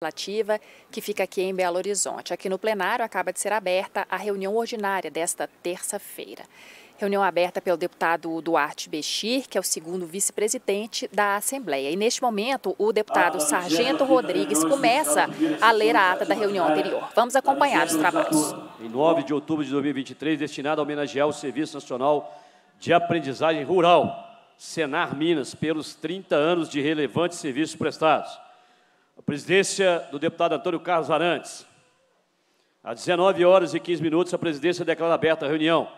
Legislativa, que fica aqui em Belo Horizonte. Aqui no plenário acaba de ser aberta a reunião ordinária desta terça-feira. Reunião aberta pelo deputado Duarte Bechir, que é o segundo vice-presidente da Assembleia. E neste momento, o deputado ah, Sargento Rodrigues começa a ler a ata da reunião anterior. Vamos acompanhar os trabalhos. Em 9 de outubro de 2023, destinado a homenagear o Serviço Nacional de Aprendizagem Rural, Senar Minas, pelos 30 anos de relevantes serviços prestados a presidência do deputado Antônio Carlos Arantes. Às 19 horas e 15 minutos, a presidência declara aberta a reunião.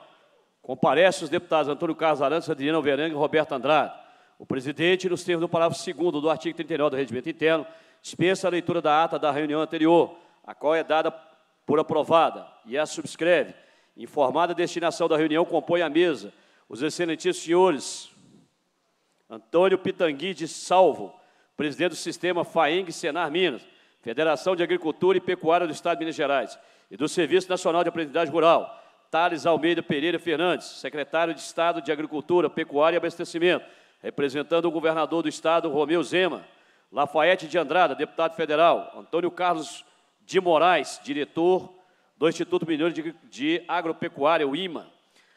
Comparecem os deputados Antônio Carlos Arantes, Adriano Alveranga e Roberto Andrade. O presidente, nos termos do parágrafo 2 do artigo 39 do Regimento Interno, dispensa a leitura da ata da reunião anterior, a qual é dada por aprovada e a subscreve. Informada a destinação da reunião, compõe a mesa os excelentíssimos senhores Antônio Pitangui de Salvo, presidente do sistema FAENG Senar Minas, Federação de Agricultura e Pecuária do Estado de Minas Gerais, e do Serviço Nacional de Aprendizagem Rural, Thales Almeida Pereira Fernandes, secretário de Estado de Agricultura, Pecuária e Abastecimento, representando o governador do Estado, Romeu Zema, Lafayette de Andrada, deputado federal, Antônio Carlos de Moraes, diretor do Instituto Mineiro de, Agropecuária, o IMA,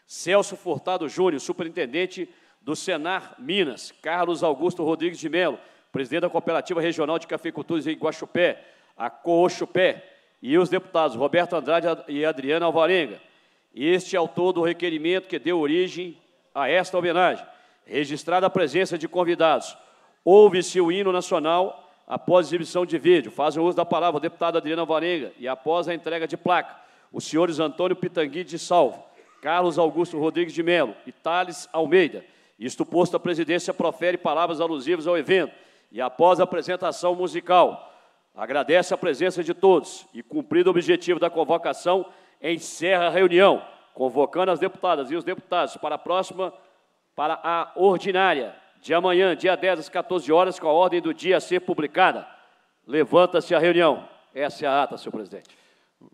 Celso Furtado Júnior, superintendente do Senar Minas, Carlos Augusto Rodrigues de Melo, presidente da Cooperativa Regional de Cafeicultores em Guaxupé, a Coxupé, e os deputados Roberto Andrade e Adriana Alvarenga. Este é o todo o requerimento que deu origem a esta homenagem. Registrada a presença de convidados, ouve-se o hino nacional após exibição de vídeo. Fazem uso da palavra o deputado Adriana Alvarenga e após a entrega de placa, os senhores Antônio Pitangui de Salvo, Carlos Augusto Rodrigues de Melo e Thales Almeida. Isto posto, a presidência profere palavras alusivas ao evento, e após a apresentação musical, agradece a presença de todos e, cumprido o objetivo da convocação, encerra a reunião, convocando as deputadas e os deputados para a próxima, para a ordinária de amanhã, dia 10 às 14 horas, com a ordem do dia a ser publicada. Levanta-se a reunião. Essa é a ata, senhor presidente.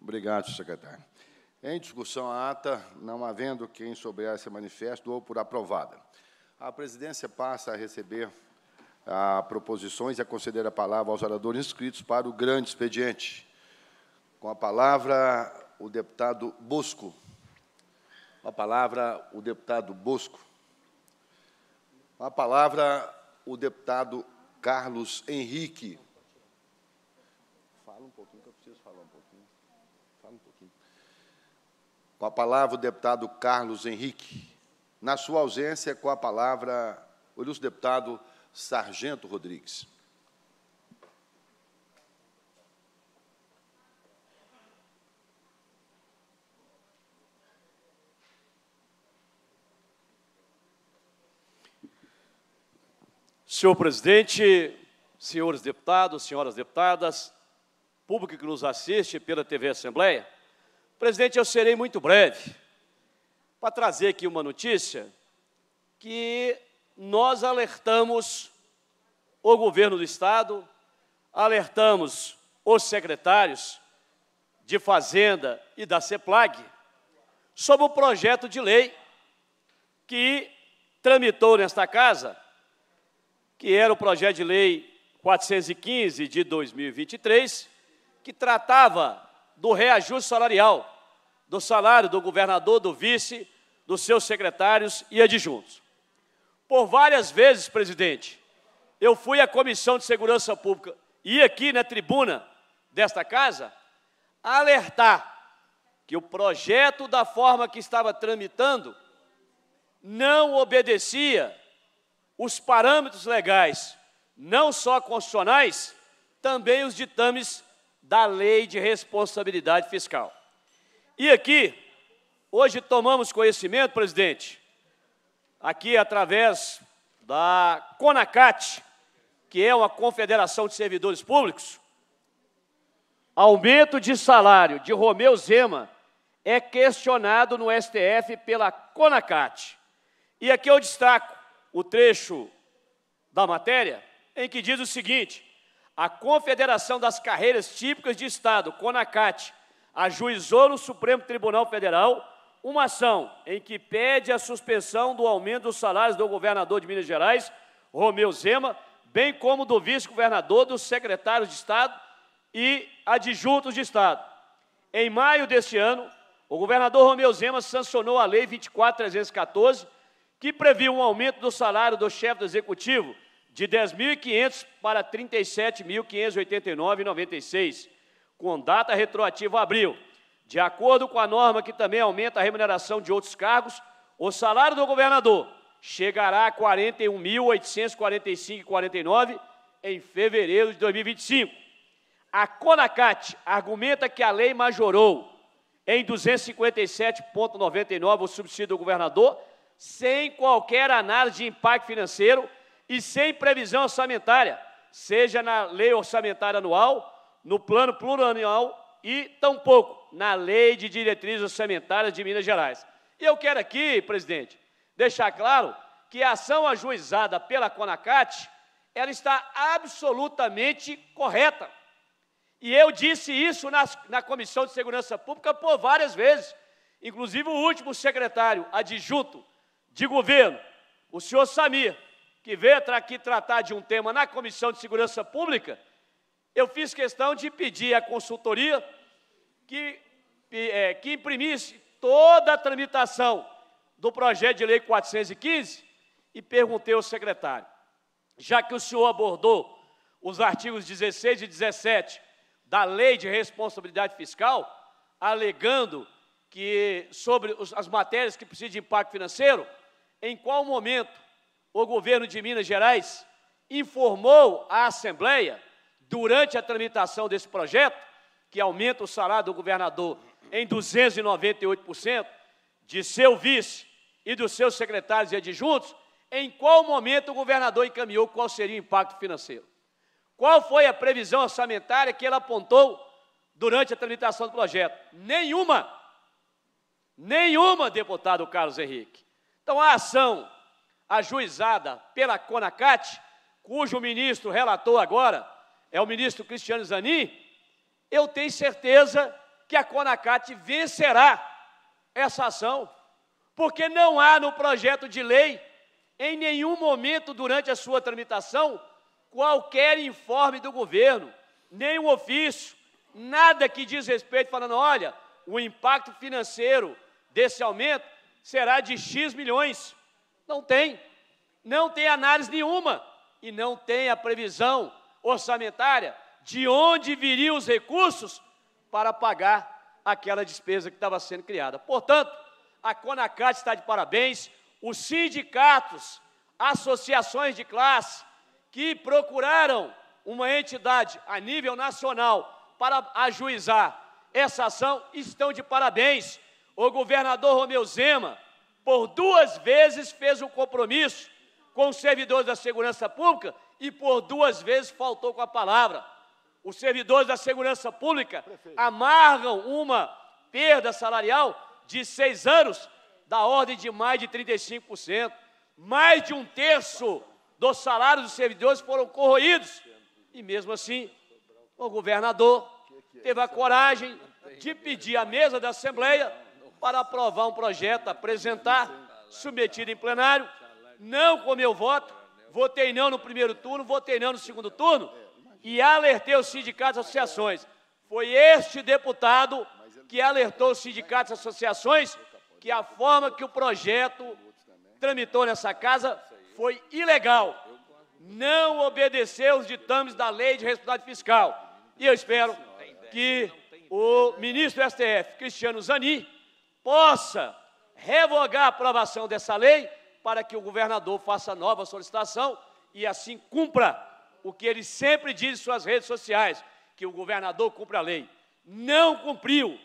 Obrigado, secretário. Em discussão a ata, não havendo quem sobre essa manifesto, dou por aprovada. A presidência passa a receber a proposições e a conceder a palavra aos oradores inscritos para o grande expediente. Com a palavra, o deputado Bosco. Com a palavra, o deputado Bosco. Com a palavra, o deputado Carlos Henrique. Fala um pouquinho, que eu preciso falar um pouquinho. Fala um pouquinho. Com a palavra, o deputado Carlos Henrique. Na sua ausência, com a palavra, o ilustre deputado Sargento Rodrigues. Senhor presidente, senhores deputados, senhoras deputadas, público que nos assiste pela TV Assembleia, presidente, eu serei muito breve para trazer aqui uma notícia que nós alertamos o governo do Estado, alertamos os secretários de Fazenda e da CEPLAG sobre o projeto de lei que tramitou nesta casa, que era o projeto de lei 415 de 2023, que tratava do reajuste salarial, do salário do governador, do vice, dos seus secretários e adjuntos. Por várias vezes, presidente, eu fui à Comissão de Segurança Pública e aqui na tribuna desta casa alertar que o projeto, da forma que estava tramitando, não obedecia os parâmetros legais, não só constitucionais, também os ditames da Lei de Responsabilidade Fiscal. E aqui, hoje tomamos conhecimento, presidente, aqui através da CONACAT, que é uma confederação de servidores públicos, aumento de salário de Romeu Zema é questionado no STF pela CONACAT. E aqui eu destaco o trecho da matéria em que diz o seguinte: a Confederação das Carreiras Típicas de Estado, CONACAT, ajuizou no Supremo Tribunal Federal uma ação em que pede a suspensão do aumento dos salários do governador de Minas Gerais, Romeu Zema, bem como do vice-governador, dos secretários de Estado e adjuntos de Estado. Em maio deste ano, o governador Romeu Zema sancionou a Lei 24314, que previu um aumento do salário do chefe do Executivo de 10.500 para 37.589,96, com data retroativa a abril de acordo com a norma que também aumenta a remuneração de outros cargos, o salário do governador chegará a R$ 41.845,49 em fevereiro de 2025. A CONACAT argumenta que a lei majorou em 257,99 o subsídio do governador, sem qualquer análise de impacto financeiro e sem previsão orçamentária, seja na lei orçamentária anual, no plano plurianual e tampouco na Lei de Diretrizes Orçamentárias de Minas Gerais. E eu quero aqui, presidente, deixar claro que a ação ajuizada pela CONACAT, ela está absolutamente correta. E eu disse isso na, na Comissão de Segurança Pública por várias vezes. Inclusive o último secretário adjunto de governo, o senhor Samir, que veio aqui tratar de um tema na Comissão de Segurança Pública, eu fiz questão de pedir à consultoria que, é, que imprimisse toda a tramitação do projeto de lei 415 e perguntei ao secretário, já que o senhor abordou os artigos 16 e 17 da Lei de Responsabilidade Fiscal, alegando que sobre as matérias que precisam de impacto financeiro, em qual momento o governo de Minas Gerais informou à Assembleia durante a tramitação desse projeto, que aumenta o salário do governador em 298%, de seu vice e dos seus secretários e adjuntos, em qual momento o governador encaminhou qual seria o impacto financeiro? Qual foi a previsão orçamentária que ele apontou durante a tramitação do projeto? Nenhuma. Nenhuma, deputado Carlos Henrique. Então, a ação ajuizada pela CONACAT, cujo ministro relatou agora, é o ministro Cristiano Zanin, eu tenho certeza que a CONACAT vencerá essa ação, porque não há no projeto de lei, em nenhum momento durante a sua tramitação, qualquer informe do governo, nenhum ofício, nada que diz respeito falando, olha, o impacto financeiro desse aumento será de X milhões. Não tem. Não tem análise nenhuma e não tem a previsão orçamentária, de onde viriam os recursos para pagar aquela despesa que estava sendo criada. Portanto, a Conacat está de parabéns, os sindicatos, associações de classe que procuraram uma entidade a nível nacional para ajuizar essa ação estão de parabéns. O governador Romeu Zema, por duas vezes, fez um compromisso com os servidores da segurança pública e por duas vezes faltou com a palavra. Os servidores da segurança pública Prefeito. amargam uma perda salarial de seis anos, da ordem de mais de 35%. Mais de um terço dos salários dos servidores foram corroídos. E mesmo assim, o governador teve a coragem de pedir à mesa da Assembleia para aprovar um projeto, apresentar, submetido em plenário, não com meu voto, votei não no primeiro turno, votei não no segundo turno, e alertei os sindicatos e associações. Foi este deputado que alertou os sindicatos e associações que a forma que o projeto tramitou nessa casa foi ilegal. Não obedeceu os ditames da lei de responsabilidade fiscal. E eu espero que o ministro do STF, Cristiano Zanin, possa revogar a aprovação dessa lei para que o governador faça nova solicitação e assim cumpra o que ele sempre diz em suas redes sociais, que o governador cumpra a lei. Não cumpriu.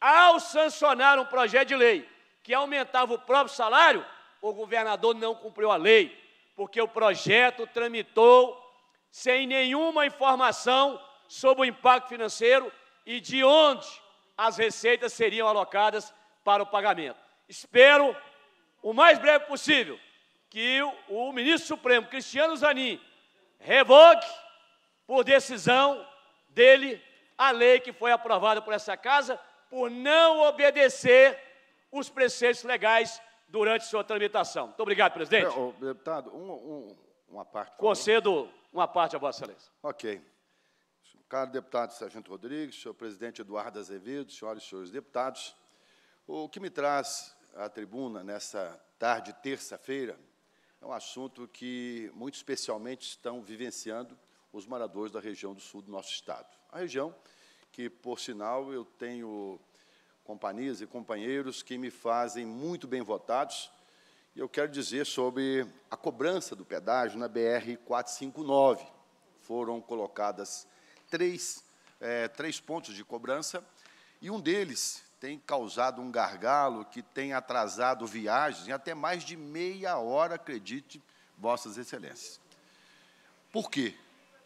Ao sancionar um projeto de lei que aumentava o próprio salário, o governador não cumpriu a lei, porque o projeto tramitou sem nenhuma informação sobre o impacto financeiro e de onde as receitas seriam alocadas para o pagamento. Espero o mais breve possível, que o, ministro supremo, Cristiano Zanin, revogue, por decisão dele, a lei que foi aprovada por essa casa, por não obedecer os preceitos legais durante sua tramitação. Muito obrigado, presidente. É, ô, deputado, um, um, uma parte. Concedo uma parte a Vossa Excelência. Ok. Caro deputado Sargento Rodrigues, senhor presidente Eduardo Azevedo, senhoras e senhores deputados, o que me traz à tribuna nessa tarde, terça-feira, é um assunto que, muito especialmente, estão vivenciando os moradores da região do sul do nosso estado. A região que, por sinal, eu tenho companhias e companheiros que me fazem muito bem votados, e eu quero dizer sobre a cobrança do pedágio na BR-459. Foram colocadas três, é, três pontos de cobrança, e um deles tem causado um gargalo, que tem atrasado viagens em até mais de meia hora, acredite, Vossas Excelências. Por quê?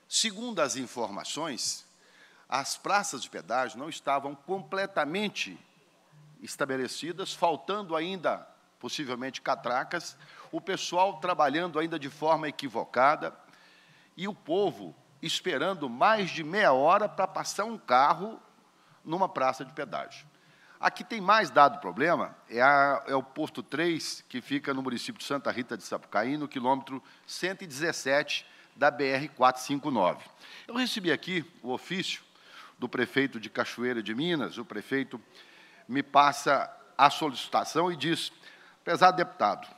Segundo as informações, as praças de pedágio não estavam completamente estabelecidas, faltando ainda, possivelmente, catracas, o pessoal trabalhando ainda de forma equivocada e o povo esperando mais de meia hora para passar um carro numa praça de pedágio. Aqui tem mais dado problema, é, a, é, o posto 3, que fica no município de Santa Rita de Sapucaí, no quilômetro 117 da BR-459. Eu recebi aqui o ofício do prefeito de Cachoeira de Minas, o prefeito me passa a solicitação e diz, prezado deputado,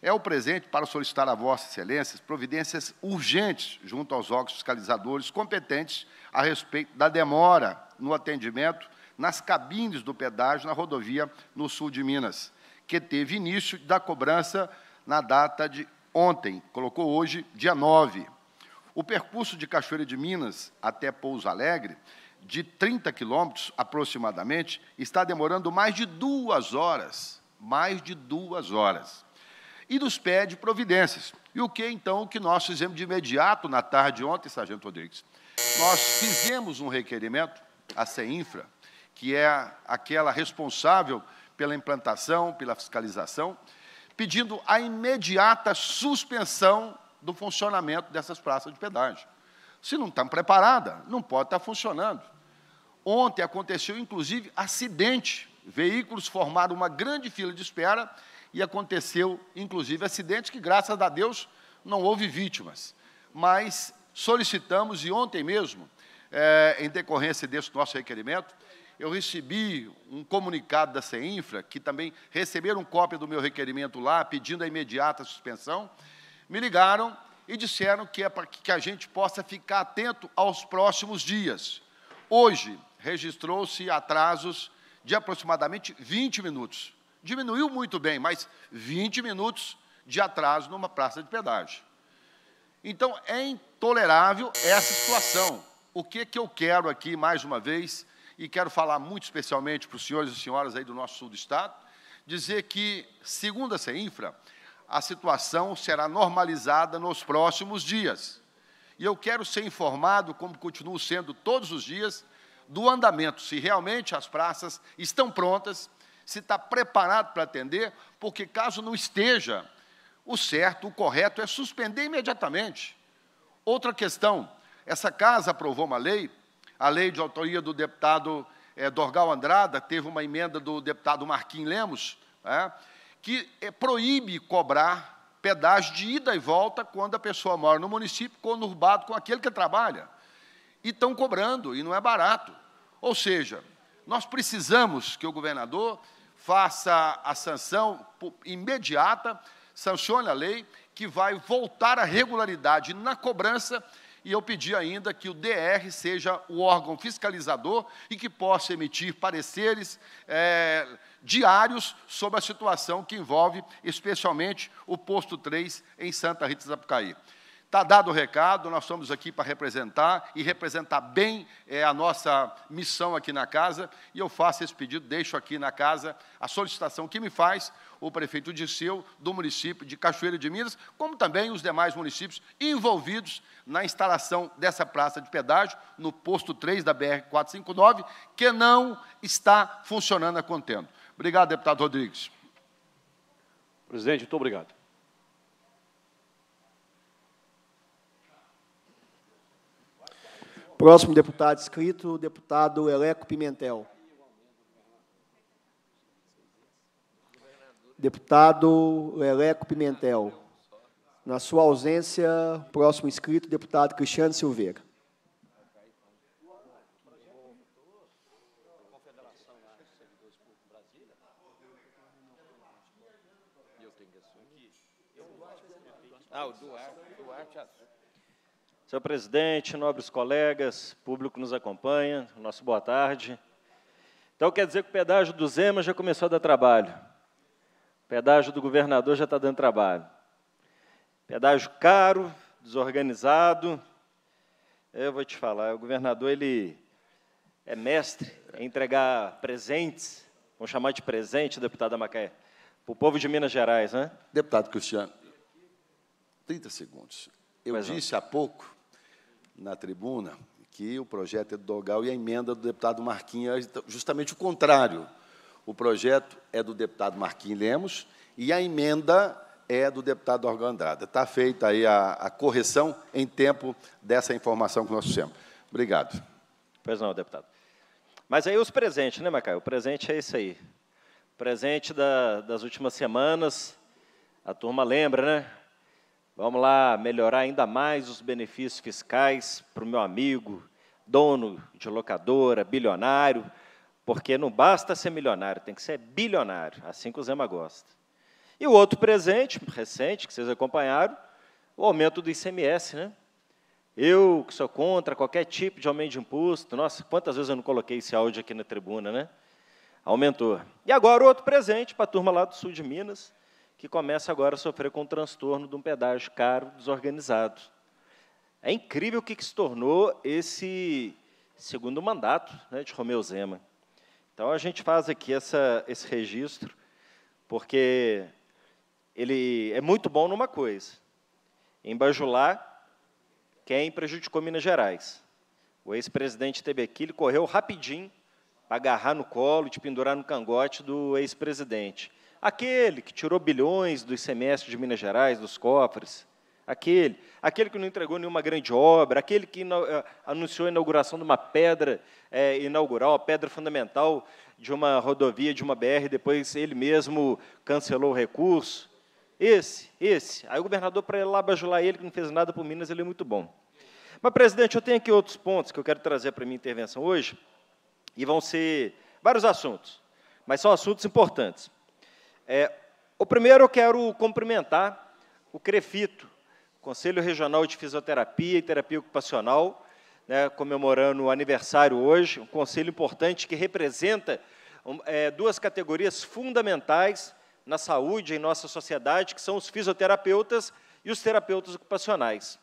é o presente para solicitar a Vossa Excelência providências urgentes junto aos órgãos fiscalizadores competentes a respeito da demora no atendimento nas cabines do pedágio na rodovia no sul de Minas, que teve início da cobrança na data de ontem, colocou hoje, dia 9. O percurso de Cachoeira de Minas até Pouso Alegre, de 30 quilômetros aproximadamente, está demorando mais de duas horas. Mais de duas horas. E nos pede providências. E o que então que nós fizemos de imediato na tarde de ontem, Sargento Rodrigues? Nós fizemos um requerimento à CEINFRA que é aquela responsável pela implantação, pela fiscalização, pedindo a imediata suspensão do funcionamento dessas praças de pedágio. Se não estão preparadas, não pode estar funcionando. Ontem aconteceu, inclusive, acidente. Veículos formaram uma grande fila de espera e aconteceu, inclusive, acidente que, graças a Deus, não houve vítimas. Mas solicitamos, e ontem mesmo, é, em decorrência desse nosso requerimento, eu recebi um comunicado da CEINFRA, que também receberam cópia do meu requerimento lá, pedindo a imediata suspensão, me ligaram e disseram que é para que a gente possa ficar atento aos próximos dias. Hoje, registrou-se atrasos de aproximadamente 20 minutos. Diminuiu muito bem, mas 20 minutos de atraso numa praça de pedágio. Então, é intolerável essa situação. O que, que eu quero aqui, mais uma vez, e quero falar muito especialmente para os senhores e senhoras aí do nosso sul do estado, dizer que, segundo a CEINFRA, a situação será normalizada nos próximos dias. E eu quero ser informado, como continuo sendo todos os dias, do andamento, se realmente as praças estão prontas, se está preparado para atender, porque caso não esteja, o certo, o correto é suspender imediatamente. Outra questão, essa casa aprovou uma lei a lei de autoria do deputado é, Dorgal Andrada, teve uma emenda do deputado Marquim Lemos, é, que é, proíbe cobrar pedágio de ida e volta quando a pessoa mora no município conurbado com aquele que trabalha. E estão cobrando, e não é barato. Ou seja, nós precisamos que o governador faça a sanção imediata, sancione a lei, que vai voltar à regularidade na cobrança e eu pedi ainda que o DR seja o órgão fiscalizador e que possa emitir pareceres é, diários sobre a situação que envolve especialmente o posto 3 em Santa Rita de Sapucaí. Está dado o recado, nós estamos aqui para representar e representar bem é, a nossa missão aqui na casa. E eu faço esse pedido, deixo aqui na casa a solicitação que me faz o prefeito Disseu do município de Cachoeira de Minas, como também os demais municípios envolvidos na instalação dessa praça de pedágio no posto 3 da BR 459, que não está funcionando a contento. Obrigado, deputado Rodrigues. Presidente, muito obrigado. Próximo deputado inscrito, o deputado Eleco Pimentel. Deputado Eleco Pimentel. Na sua ausência, próximo inscrito, deputado Cristiano Silveira. Ah, o do Senhor presidente, nobres colegas, público nos acompanha, nosso boa tarde. Então quer dizer que o pedágio do Zema já começou a dar trabalho. O pedágio do governador já está dando trabalho. Pedágio caro, desorganizado. Eu vou te falar, o governador ele é mestre em entregar presentes, vamos chamar de presente, deputada Macaé, para o povo de Minas Gerais, né? Deputado Cristiano, 30 segundos. Eu pois disse não. há pouco na tribuna que o projeto é do Dogal e a emenda do deputado Marquinhos é justamente o contrário. O projeto é do deputado Marquinhos Lemos e a emenda é do deputado Orgão Andrada. Está feita aí a, a, correção em tempo dessa informação que nós temos Obrigado. Pois não, deputado. Mas aí os presentes, né, Macaio? O presente é isso aí. presente da, das últimas semanas. A turma lembra, né? Vamos lá melhorar ainda mais os benefícios fiscais para o meu amigo, dono de locadora, bilionário, porque não basta ser milionário, tem que ser bilionário, assim que o Zema gosta. E o outro presente, recente, que vocês acompanharam, o aumento do ICMS. Né? Eu, que sou contra qualquer tipo de aumento de imposto, nossa, quantas vezes eu não coloquei esse áudio aqui na tribuna, né? Aumentou. E agora outro presente para a turma lá do sul de Minas, que começa agora a sofrer com o transtorno de um pedágio caro, desorganizado. É incrível o que, que se tornou esse segundo mandato né, de Romeu Zema. Então, a gente faz aqui essa, esse registro, porque ele é muito bom numa coisa. Em Bajulá, quem prejudicou Minas Gerais? O ex-presidente Tebequi, ele correu rapidinho para agarrar no colo, te pendurar no cangote do ex-presidente. Aquele que tirou bilhões do semestre de Minas Gerais, dos cofres, aquele, aquele que não entregou nenhuma grande obra, aquele que eh, anunciou a inauguração de uma pedra é, inaugural, a pedra fundamental de uma rodovia, de uma BR, depois ele mesmo cancelou o recurso. Esse, esse. Aí o governador, para lá bajular ele, que não fez nada por Minas, ele é muito bom. Mas, presidente, eu tenho aqui outros pontos que eu quero trazer para a minha intervenção hoje, e vão ser vários assuntos, mas são assuntos importantes. É, o primeiro eu quero cumprimentar o CREFITO, Conselho Regional de Fisioterapia e Terapia Ocupacional, né, comemorando o aniversário hoje, um conselho importante que representa é, duas categorias fundamentais na saúde em nossa sociedade, que são os fisioterapeutas e os terapeutas ocupacionais.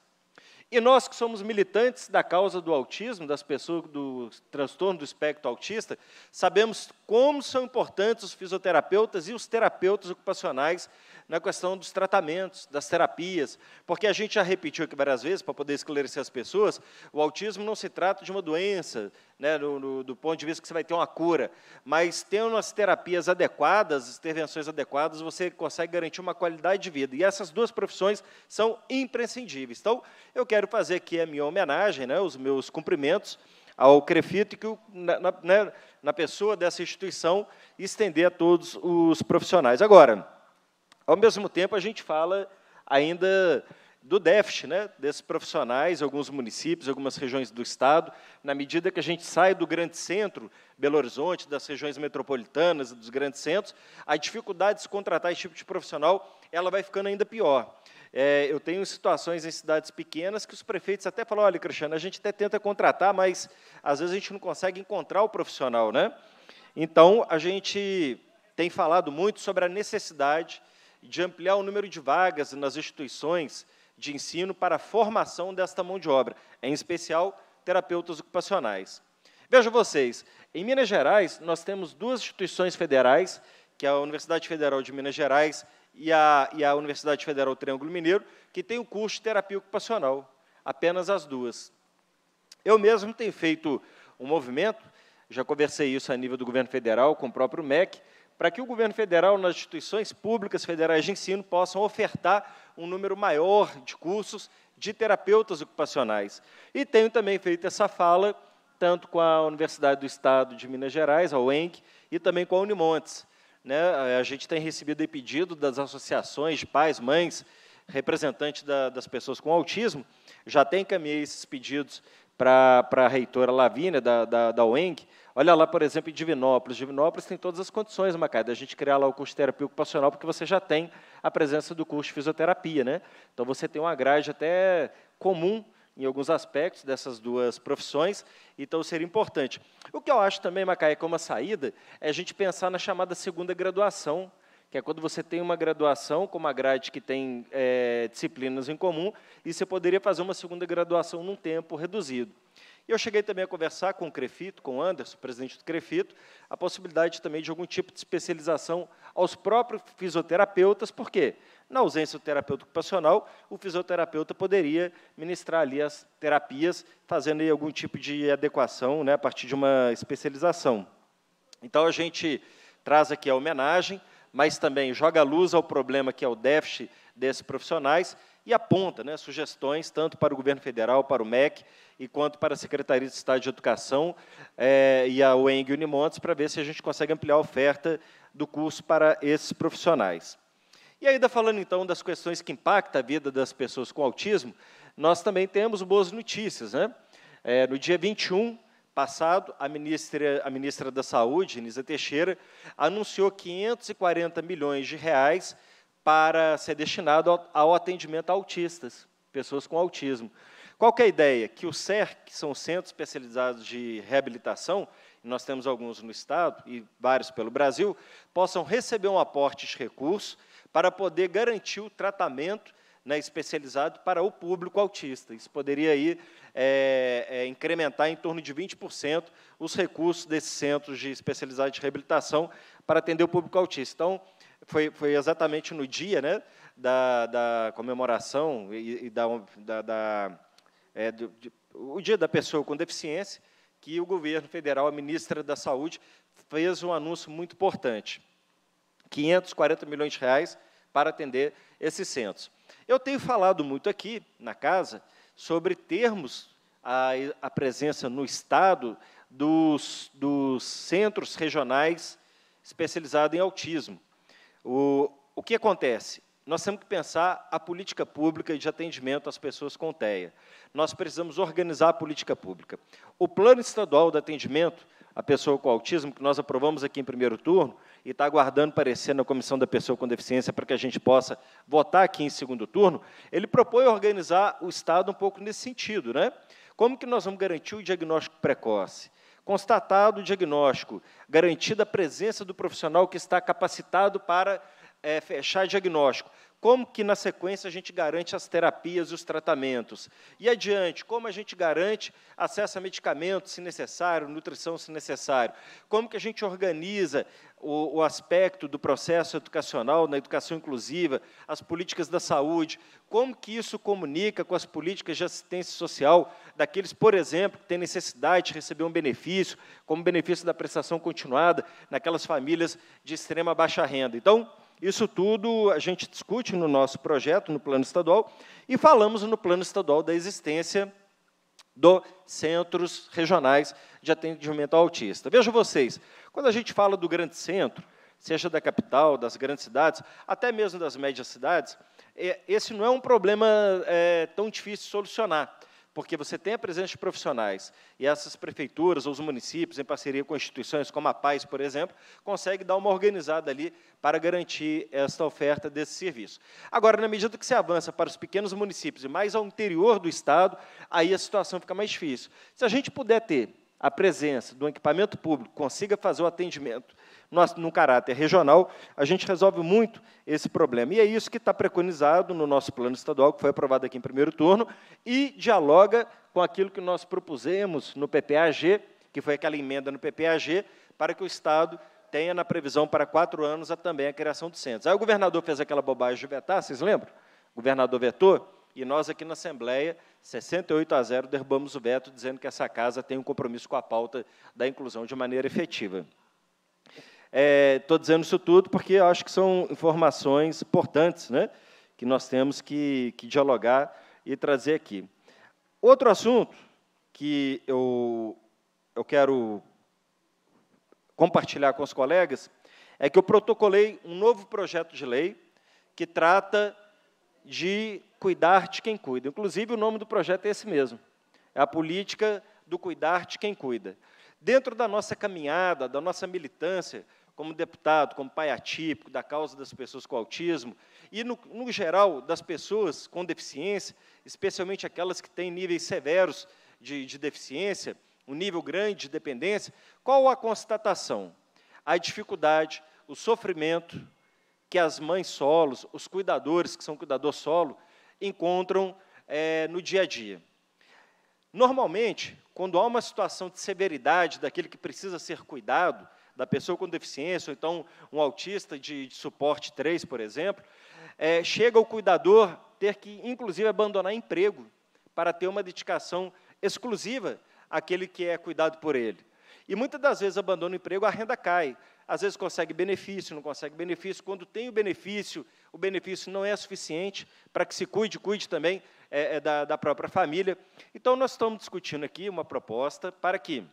E nós que somos militantes da causa do autismo, das pessoas do transtorno do espectro autista, sabemos como são importantes os fisioterapeutas e os terapeutas ocupacionais na questão dos tratamentos, das terapias, porque a gente já repetiu aqui várias vezes para poder esclarecer as pessoas, o autismo não se trata de uma doença, né, do, do, ponto de vista que você vai ter uma cura, mas tendo as terapias adequadas, as intervenções adequadas, você consegue garantir uma qualidade de vida. E essas duas profissões são imprescindíveis. Então, eu quero fazer aqui a minha homenagem, né, os meus cumprimentos ao Crefito e que, na, na, né, na pessoa dessa instituição, estender a todos os profissionais. Agora, ao mesmo tempo, a gente fala ainda do déficit né, desses profissionais, alguns municípios, algumas regiões do Estado, na medida que a gente sai do grande centro, Belo Horizonte, das regiões metropolitanas, dos grandes centros, a dificuldade de se contratar esse tipo de profissional ela vai ficando ainda pior. É, eu tenho situações em cidades pequenas que os prefeitos até falam, olha, Cristiano, a gente até tenta contratar, mas às vezes a gente não consegue encontrar o profissional. Né? Então, a gente tem falado muito sobre a necessidade de ampliar o número de vagas nas instituições de ensino para a formação desta mão de obra, em especial terapeutas ocupacionais. Vejam vocês, em Minas Gerais, nós temos duas instituições federais, que é a Universidade Federal de Minas Gerais e a, e a Universidade Federal Triângulo Mineiro, que tem o curso de terapia ocupacional, apenas as duas. Eu mesmo tenho feito um movimento, já conversei isso a nível do governo federal, com o próprio MEC, para que o governo federal, nas instituições públicas federais de ensino, possam ofertar um número maior de cursos de terapeutas ocupacionais. E tenho também feito essa fala, tanto com a Universidade do Estado de Minas Gerais, a UENC, e também com a Unimontes. Né? Eh, a gente tem recebido pedido das associações de pais, mães, representantes da, das pessoas com autismo, já tem encaminhei esses pedidos para a reitora Lavínia, da, da, da UENG, olha lá, por exemplo, em Divinópolis. Divinópolis tem todas as condições, Macaé, da gente criar lá o curso de terapia ocupacional, porque você já tem a presença do curso de fisioterapia. Né? Então, você tem uma grade até comum em alguns aspectos dessas duas profissões, então seria importante. O que eu acho também, Macaé, como a saída, é a gente pensar na chamada segunda graduação que é quando você tem uma graduação, como a grade que tem é, disciplinas em comum, e você poderia fazer uma segunda graduação num tempo reduzido. E eu cheguei também a conversar com o Crefito, com o Anderson, presidente do Crefito, a possibilidade também de algum tipo de especialização aos próprios fisioterapeutas, porque, na ausência do terapeuta ocupacional, o fisioterapeuta poderia ministrar ali as terapias, fazendo aí algum tipo de adequação né, a partir de uma especialização. Então, a gente traz aqui a homenagem, mas também joga luz ao problema que é o déficit desses profissionais e aponta né, sugestões tanto para o governo federal, para o MEC, e quanto para a Secretaria de Estado de Educação é, e a UENG Unimontes, para ver se a gente consegue ampliar a oferta do curso para esses profissionais. E ainda falando, então, das questões que impactam a vida das pessoas com autismo, nós também temos boas notícias. Né? É, no dia 21 passado, a ministra, a ministra da Saúde, Nisa Teixeira, anunciou 540 milhões de reais para ser destinado ao, ao atendimento a autistas, pessoas com autismo. Qual é a ideia? Que o CERC, que são Centros Especializados de Reabilitação, nós temos alguns no Estado e vários pelo Brasil, possam receber um aporte de recursos para poder garantir o tratamento né, especializado para o público autista. Isso poderia aí, é, é, incrementar em torno de 20% os recursos desses centros de especializados de reabilitação para atender o público autista. Então, foi, foi exatamente no dia né, da, da comemoração e, e da, da, da é, do, de, o dia da pessoa com deficiência, que o governo federal, a ministra da Saúde, fez um anúncio muito importante: 540 milhões de reais para atender esses centros. Eu tenho falado muito aqui na casa sobre termos a, a presença no Estado dos, dos centros regionais especializados em autismo. O, o que acontece? Nós temos que pensar a política pública de atendimento às pessoas com TEA. Nós precisamos organizar a política pública. O Plano Estadual de Atendimento à Pessoa com Autismo, que nós aprovamos aqui em primeiro turno, e está aguardando parecer na Comissão da Pessoa com Deficiência para que a gente possa votar aqui em segundo turno, ele propõe organizar o Estado um pouco nesse sentido. Né? Como que nós vamos garantir o diagnóstico precoce? Constatado o diagnóstico, garantida a presença do profissional que está capacitado para é, fechar diagnóstico. Como que, na sequência, a gente garante as terapias e os tratamentos? E adiante, como a gente garante acesso a medicamentos, se necessário, nutrição, se necessário? Como que a gente organiza o, o, aspecto do processo educacional, na educação inclusiva, as políticas da saúde, como que isso comunica com as políticas de assistência social daqueles, por exemplo, que têm necessidade de receber um benefício, como benefício da prestação continuada, naquelas famílias de extrema baixa renda. Então, isso tudo a gente discute no nosso projeto, no plano estadual, e falamos no plano estadual da existência dos centros regionais de atendimento ao autista. Veja vocês, quando a gente fala do grande centro, seja da capital, das grandes cidades, até mesmo das médias cidades, é, esse não é um problema é, tão difícil de solucionar porque você tem a presença de profissionais e essas prefeituras ou os municípios, em parceria com instituições como a Paz, por exemplo, consegue dar uma organizada ali para garantir esta oferta desse serviço. Agora, na medida que se avança para os pequenos municípios e mais ao interior do Estado, aí a situação fica mais difícil. Se a gente puder ter a presença do equipamento público, consiga fazer o atendimento no, no caráter regional, a gente resolve muito esse problema. E é isso que está preconizado no nosso plano estadual, que foi aprovado aqui em primeiro turno, e dialoga com aquilo que nós propusemos no PPAG, que foi aquela emenda no PPAG, para que o Estado tenha na previsão para quatro anos a, também a criação de centros. Aí o governador fez aquela bobagem de vetar, vocês lembram? O governador vetou, e nós aqui na Assembleia, 68 a 0, derrubamos o veto, dizendo que essa casa tem um compromisso com a pauta da inclusão de maneira efetiva. Estou é, dizendo isso tudo porque acho que são informações importantes né, que nós temos que, que dialogar e trazer aqui. Outro assunto que eu, eu quero compartilhar com os colegas é que eu protocolei um novo projeto de lei que trata de cuidar de quem cuida. Inclusive, o nome do projeto é esse mesmo: é a política do cuidar de quem cuida. Dentro da nossa caminhada, da nossa militância, como deputado, como pai atípico, da causa das pessoas com autismo, e, no, no geral, das pessoas com deficiência, especialmente aquelas que têm níveis severos de, de deficiência, um nível grande de dependência, qual a constatação? A dificuldade, o sofrimento que as mães solos, os cuidadores que são cuidador solo, encontram é, no dia a dia. Normalmente, quando há uma situação de severidade daquele que precisa ser cuidado, da pessoa com deficiência, ou então um autista de, de suporte 3, por exemplo, é, chega o cuidador ter que, inclusive, abandonar emprego para ter uma dedicação exclusiva àquele que é cuidado por ele. E muitas das vezes abandona o emprego, a renda cai. Às vezes consegue benefício, não consegue benefício. Quando tem o benefício, o benefício não é suficiente para que se cuide, cuide também é, é da, da própria família. Então, nós estamos discutindo aqui uma proposta para que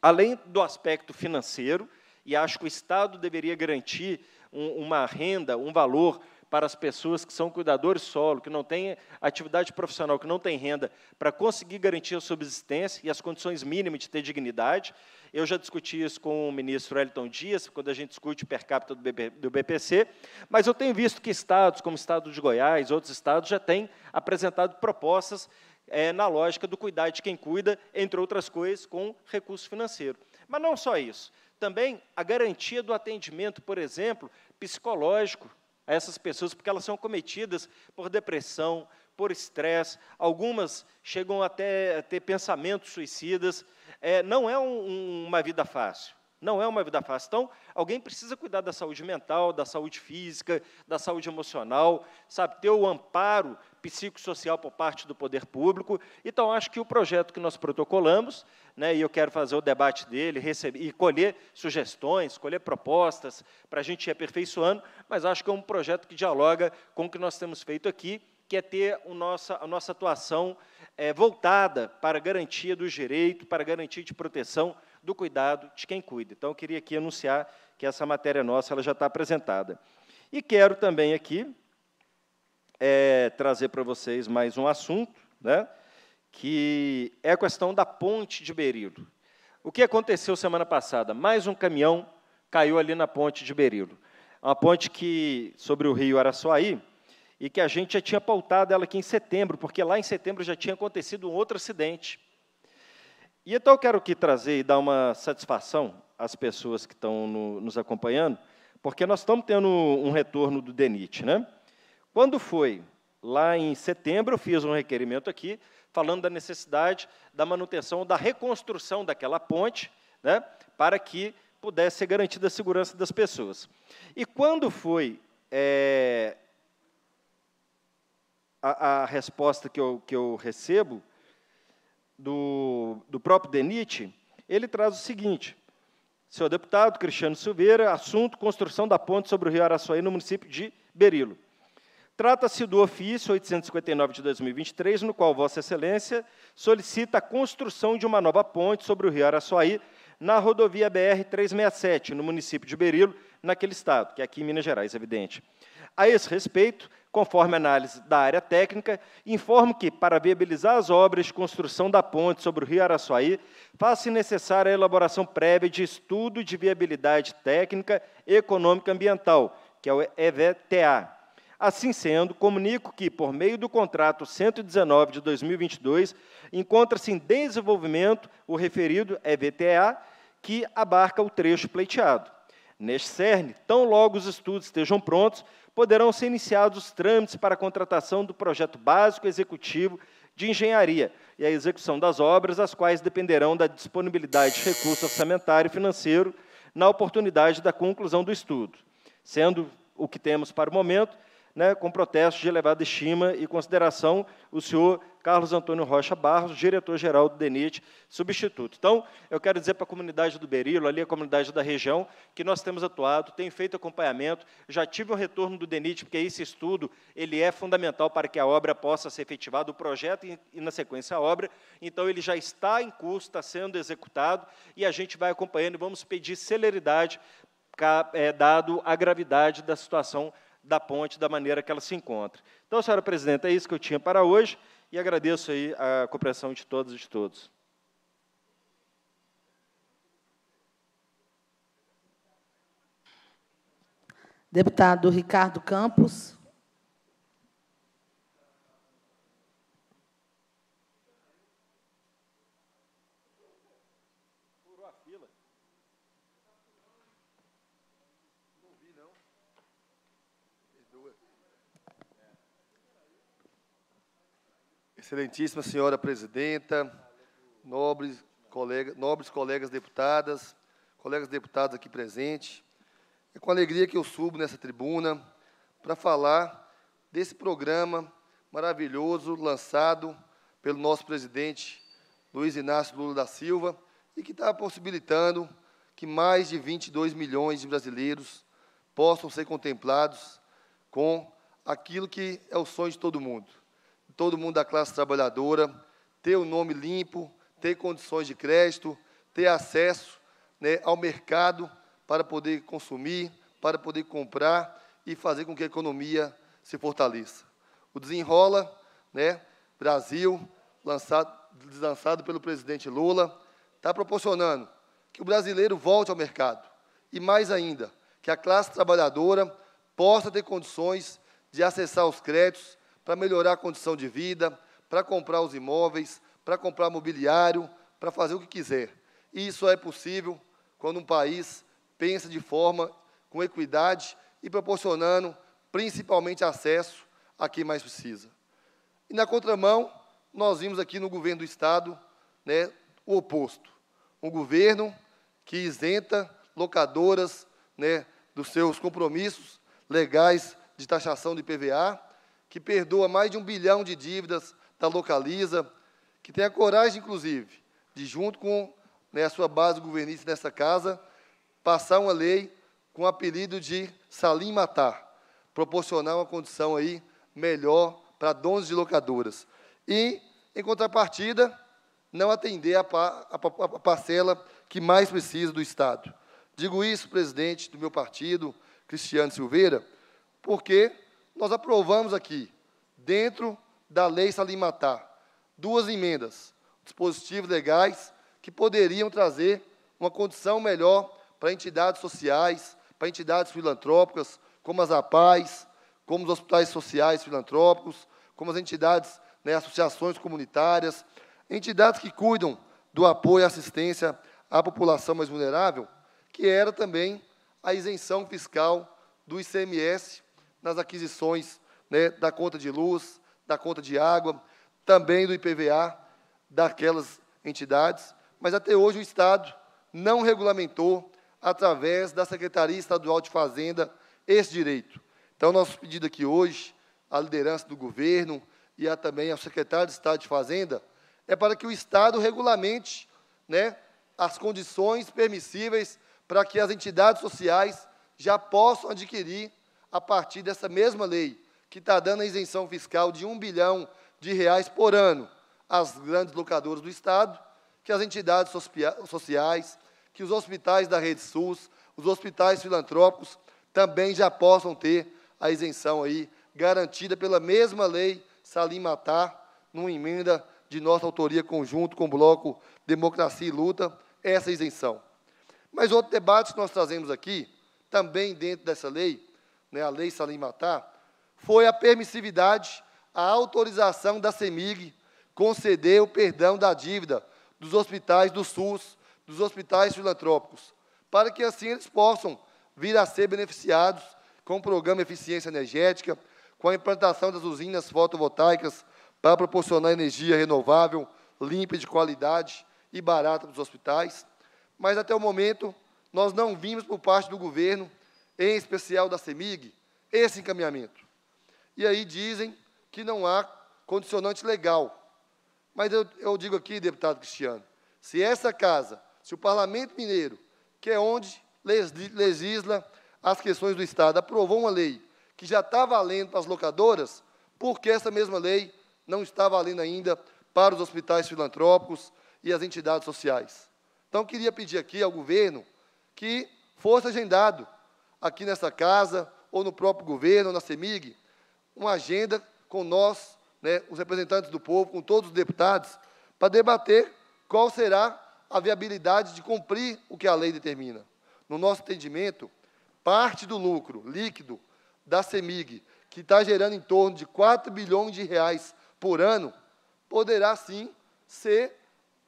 além do aspecto financeiro, e acho que o Estado deveria garantir um, uma renda, um valor para as pessoas que são cuidadores solo, que não têm atividade profissional, que não têm renda, para conseguir garantir a subsistência e as condições mínimas de ter dignidade. Eu já discuti isso com o ministro Elton Dias, quando a gente discute o per capita do, BP, do BPC, mas eu tenho visto que estados, como o estado de Goiás, outros estados, já têm apresentado propostas é, na lógica do cuidar de quem cuida, entre outras coisas, com recurso financeiro. Mas não só isso. Também a garantia do atendimento, por exemplo, psicológico a essas pessoas, porque elas são cometidas por depressão, por estresse, algumas chegam até a ter pensamentos suicidas. É, não é um, uma vida fácil. Não é uma vida fácil. Então, alguém precisa cuidar da saúde mental, da saúde física, da saúde emocional, sabe? Ter o amparo psicossocial por parte do poder público. Então, acho que o projeto que nós protocolamos, né, e eu quero fazer o debate dele, receber e colher sugestões, colher propostas, para a gente ir aperfeiçoando, mas acho que é um projeto que dialoga com o que nós temos feito aqui, que é ter o nossa, a nossa atuação é, voltada para a garantia do direito, para a garantia de proteção do cuidado de quem cuida. Então, eu queria aqui anunciar que essa matéria nossa ela já está apresentada. E quero também aqui é, trazer para vocês mais um assunto, né, que é a questão da ponte de Berilo. O que aconteceu semana passada? Mais um caminhão caiu ali na ponte de Berilo. Uma ponte que sobre o rio Araçuaí e que a gente já tinha pautado ela aqui em setembro, porque lá em setembro já tinha acontecido um outro acidente. E então eu quero aqui trazer e dar uma satisfação às pessoas que estão no, nos acompanhando, porque nós estamos tendo um retorno do DENIT, né? Quando foi lá em setembro, eu fiz um requerimento aqui, falando da necessidade da manutenção, da reconstrução daquela ponte, né, para que pudesse ser garantida a segurança das pessoas. E quando foi é, a, a, resposta que eu, que eu recebo do, do próprio DENIT, ele traz o seguinte, senhor deputado Cristiano Silveira, assunto construção da ponte sobre o rio Araçuaí no município de Berilo. Trata-se do ofício 859 de 2023, no qual Vossa Excelência solicita a construção de uma nova ponte sobre o Rio Araçuaí, na rodovia BR 367, no município de Berilo, naquele estado, que é aqui em Minas Gerais, evidente. A esse respeito, conforme análise da área técnica, informo que, para viabilizar as obras de construção da ponte sobre o Rio Araçuaí, faz-se necessária a elaboração prévia de estudo de viabilidade técnica econômica ambiental, que é o EVTA, Assim sendo, comunico que, por meio do contrato 119 de 2022, encontra-se em desenvolvimento o referido EVTA, que abarca o trecho pleiteado. Neste cerne, tão logo os estudos estejam prontos, poderão ser iniciados os trâmites para a contratação do projeto básico executivo de engenharia e a execução das obras, as quais dependerão da disponibilidade de recurso orçamentário e financeiro na oportunidade da conclusão do estudo. Sendo o que temos para o momento, né, com protestos de elevada estima e consideração, o senhor Carlos Antônio Rocha Barros, diretor-geral do DENIT, substituto. Então, eu quero dizer para a comunidade do Berilo, ali a comunidade da região, que nós temos atuado, tem feito acompanhamento, já tive o um retorno do DENIT, porque esse estudo ele é fundamental para que a obra possa ser efetivada, o projeto e, e, na sequência, a obra. Então, ele já está em curso, está sendo executado, e a gente vai acompanhando e vamos pedir celeridade, eh, dado a gravidade da situação da ponte da maneira que ela se encontra. Então, senhora presidente, é isso que eu tinha para hoje e agradeço aí a cooperação de todas e de todos. Deputado Ricardo Campos. Excelentíssima senhora presidenta, nobres, colega, nobres colegas deputadas, colegas deputados aqui presentes, é com alegria que eu subo nessa tribuna para falar desse programa maravilhoso lançado pelo nosso presidente Luiz Inácio Lula da Silva e que está possibilitando que mais de 22 milhões de brasileiros possam ser contemplados com aquilo que é o sonho de todo mundo, todo mundo da classe trabalhadora ter o um nome limpo, ter condições de crédito, ter acesso né, ao mercado para poder consumir, para poder comprar e fazer com que a economia se fortaleça. O Desenrola né, Brasil, lançado, lançado pelo presidente Lula, está proporcionando que o brasileiro volte ao mercado e, mais ainda, que a classe trabalhadora possa ter condições de acessar os créditos para melhorar a condição de vida, para comprar os imóveis, para comprar mobiliário, para fazer o que quiser. E isso é possível quando um país pensa de forma com equidade e proporcionando principalmente acesso a quem mais precisa. E na contramão, nós vimos aqui no governo do Estado né, o oposto. Um governo que isenta locadoras né, dos seus compromissos legais de taxação de PVA que perdoa mais de um bilhão de dívidas da Localiza, que tem a coragem, inclusive, de, junto com né, a sua base governista nessa casa, passar uma lei com o apelido de Salim Matar, proporcionar uma condição aí melhor para donos de locadoras. E, em contrapartida, não atender a, pa, a, a parcela que mais precisa do Estado. Digo isso, presidente do meu partido, Cristiano Silveira, porque nós aprovamos aqui, dentro da lei Salimatar, duas emendas, dispositivos legais que poderiam trazer uma condição melhor para entidades sociais, para entidades filantrópicas, como as APAES, como os hospitais sociais filantrópicos, como as entidades, né, associações comunitárias, entidades que cuidam do apoio e assistência à população mais vulnerável, que era também a isenção fiscal do ICMS nas aquisições né, da conta de luz, da conta de água, também do IPVA daquelas entidades, mas até hoje o Estado não regulamentou, através da Secretaria Estadual de Fazenda, esse direito. Então, nosso pedido aqui hoje, à liderança do governo e a, também ao secretário de Estado de Fazenda, é para que o Estado regulamente né, as condições permissíveis para que as entidades sociais já possam adquirir a partir dessa mesma lei, que está dando a isenção fiscal de um bilhão de reais por ano às grandes locadoras do Estado, que as entidades sociais, que os hospitais da rede SUS, os hospitais filantrópicos também já possam ter a isenção aí garantida pela mesma lei Salim Matar, numa emenda de nossa autoria conjunto com o bloco Democracia e Luta, essa isenção. Mas outro debate que nós trazemos aqui, também dentro dessa lei, né, a lei Salimatar, foi a permissividade, a autorização da CEMIG conceder o perdão da dívida dos hospitais do SUS, dos hospitais filantrópicos, para que assim eles possam vir a ser beneficiados com o programa Eficiência Energética, com a implantação das usinas fotovoltaicas para proporcionar energia renovável, limpa de qualidade e barata para os hospitais. Mas, até o momento, nós não vimos por parte do governo em especial da CEMIG, esse encaminhamento. E aí dizem que não há condicionante legal. Mas eu, eu digo aqui, deputado Cristiano, se essa casa, se o Parlamento Mineiro, que é onde legisla as questões do Estado, aprovou uma lei que já está valendo para as locadoras, por que essa mesma lei não está valendo ainda para os hospitais filantrópicos e as entidades sociais? Então, queria pedir aqui ao governo que fosse agendado aqui nessa casa, ou no próprio governo, ou na CEMIG, uma agenda com nós, né, os representantes do povo, com todos os deputados, para debater qual será a viabilidade de cumprir o que a lei determina. No nosso entendimento, parte do lucro líquido da CEMIG, que está gerando em torno de 4 bilhões de reais por ano, poderá sim ser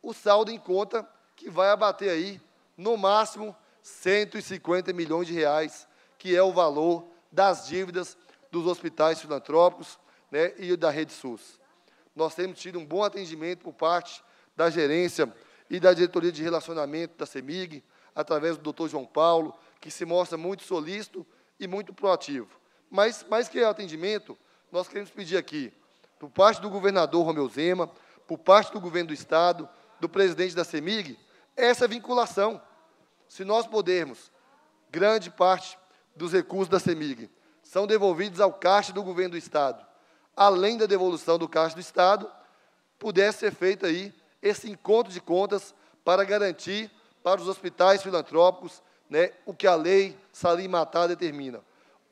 o saldo em conta que vai abater aí, no máximo, 150 milhões de reais, que é o valor das dívidas dos hospitais filantrópicos né, e da rede SUS. Nós temos tido um bom atendimento por parte da gerência e da diretoria de relacionamento da CEMIG, através do doutor João Paulo, que se mostra muito solícito e muito proativo. Mas, mais que atendimento, nós queremos pedir aqui, por parte do governador Romeu Zema, por parte do governo do Estado, do presidente da CEMIG, essa vinculação se nós podermos, grande parte dos recursos da CEMIG são devolvidos ao caixa do governo do Estado. Além da devolução do caixa do Estado, pudesse ser feito aí esse encontro de contas para garantir para os hospitais filantrópicos né, o que a lei Salim Matar determina,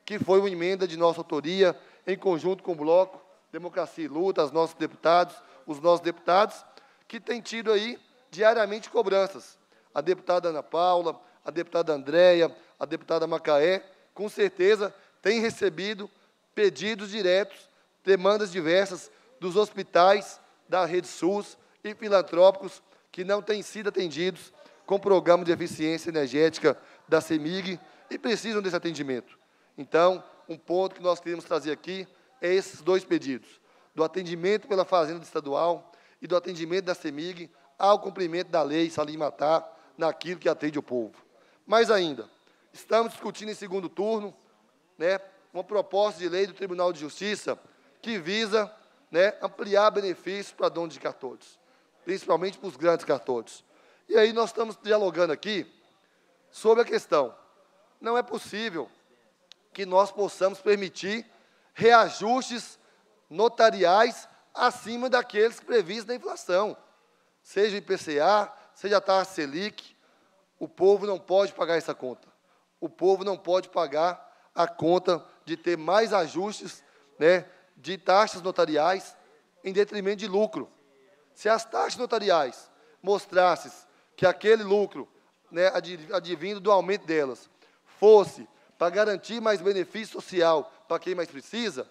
que foi uma emenda de nossa autoria, em conjunto com o Bloco, Democracia e Luta, os nossos deputados, os nossos deputados, que tem tido aí diariamente cobranças a deputada Ana Paula, a deputada Andréia, a deputada Macaé, com certeza têm recebido pedidos diretos, demandas diversas dos hospitais da rede SUS e filantrópicos que não têm sido atendidos com o programa de eficiência energética da CEMIG e precisam desse atendimento. Então, um ponto que nós queremos trazer aqui é esses dois pedidos, do atendimento pela Fazenda Estadual e do atendimento da CEMIG ao cumprimento da lei Salim Matar naquilo que atende o povo. Mais ainda, estamos discutindo em segundo turno né, uma proposta de lei do Tribunal de Justiça que visa né, ampliar benefícios para donos de cartórios, principalmente para os grandes cartórios. E aí nós estamos dialogando aqui sobre a questão. Não é possível que nós possamos permitir reajustes notariais acima daqueles previstos na inflação, seja IPCA, seja a taxa Selic, o povo não pode pagar essa conta. O povo não pode pagar a conta de ter mais ajustes né, de taxas notariais em detrimento de lucro. Se as taxas notariais mostrassem que aquele lucro né, advindo do aumento delas fosse para garantir mais benefício social para quem mais precisa,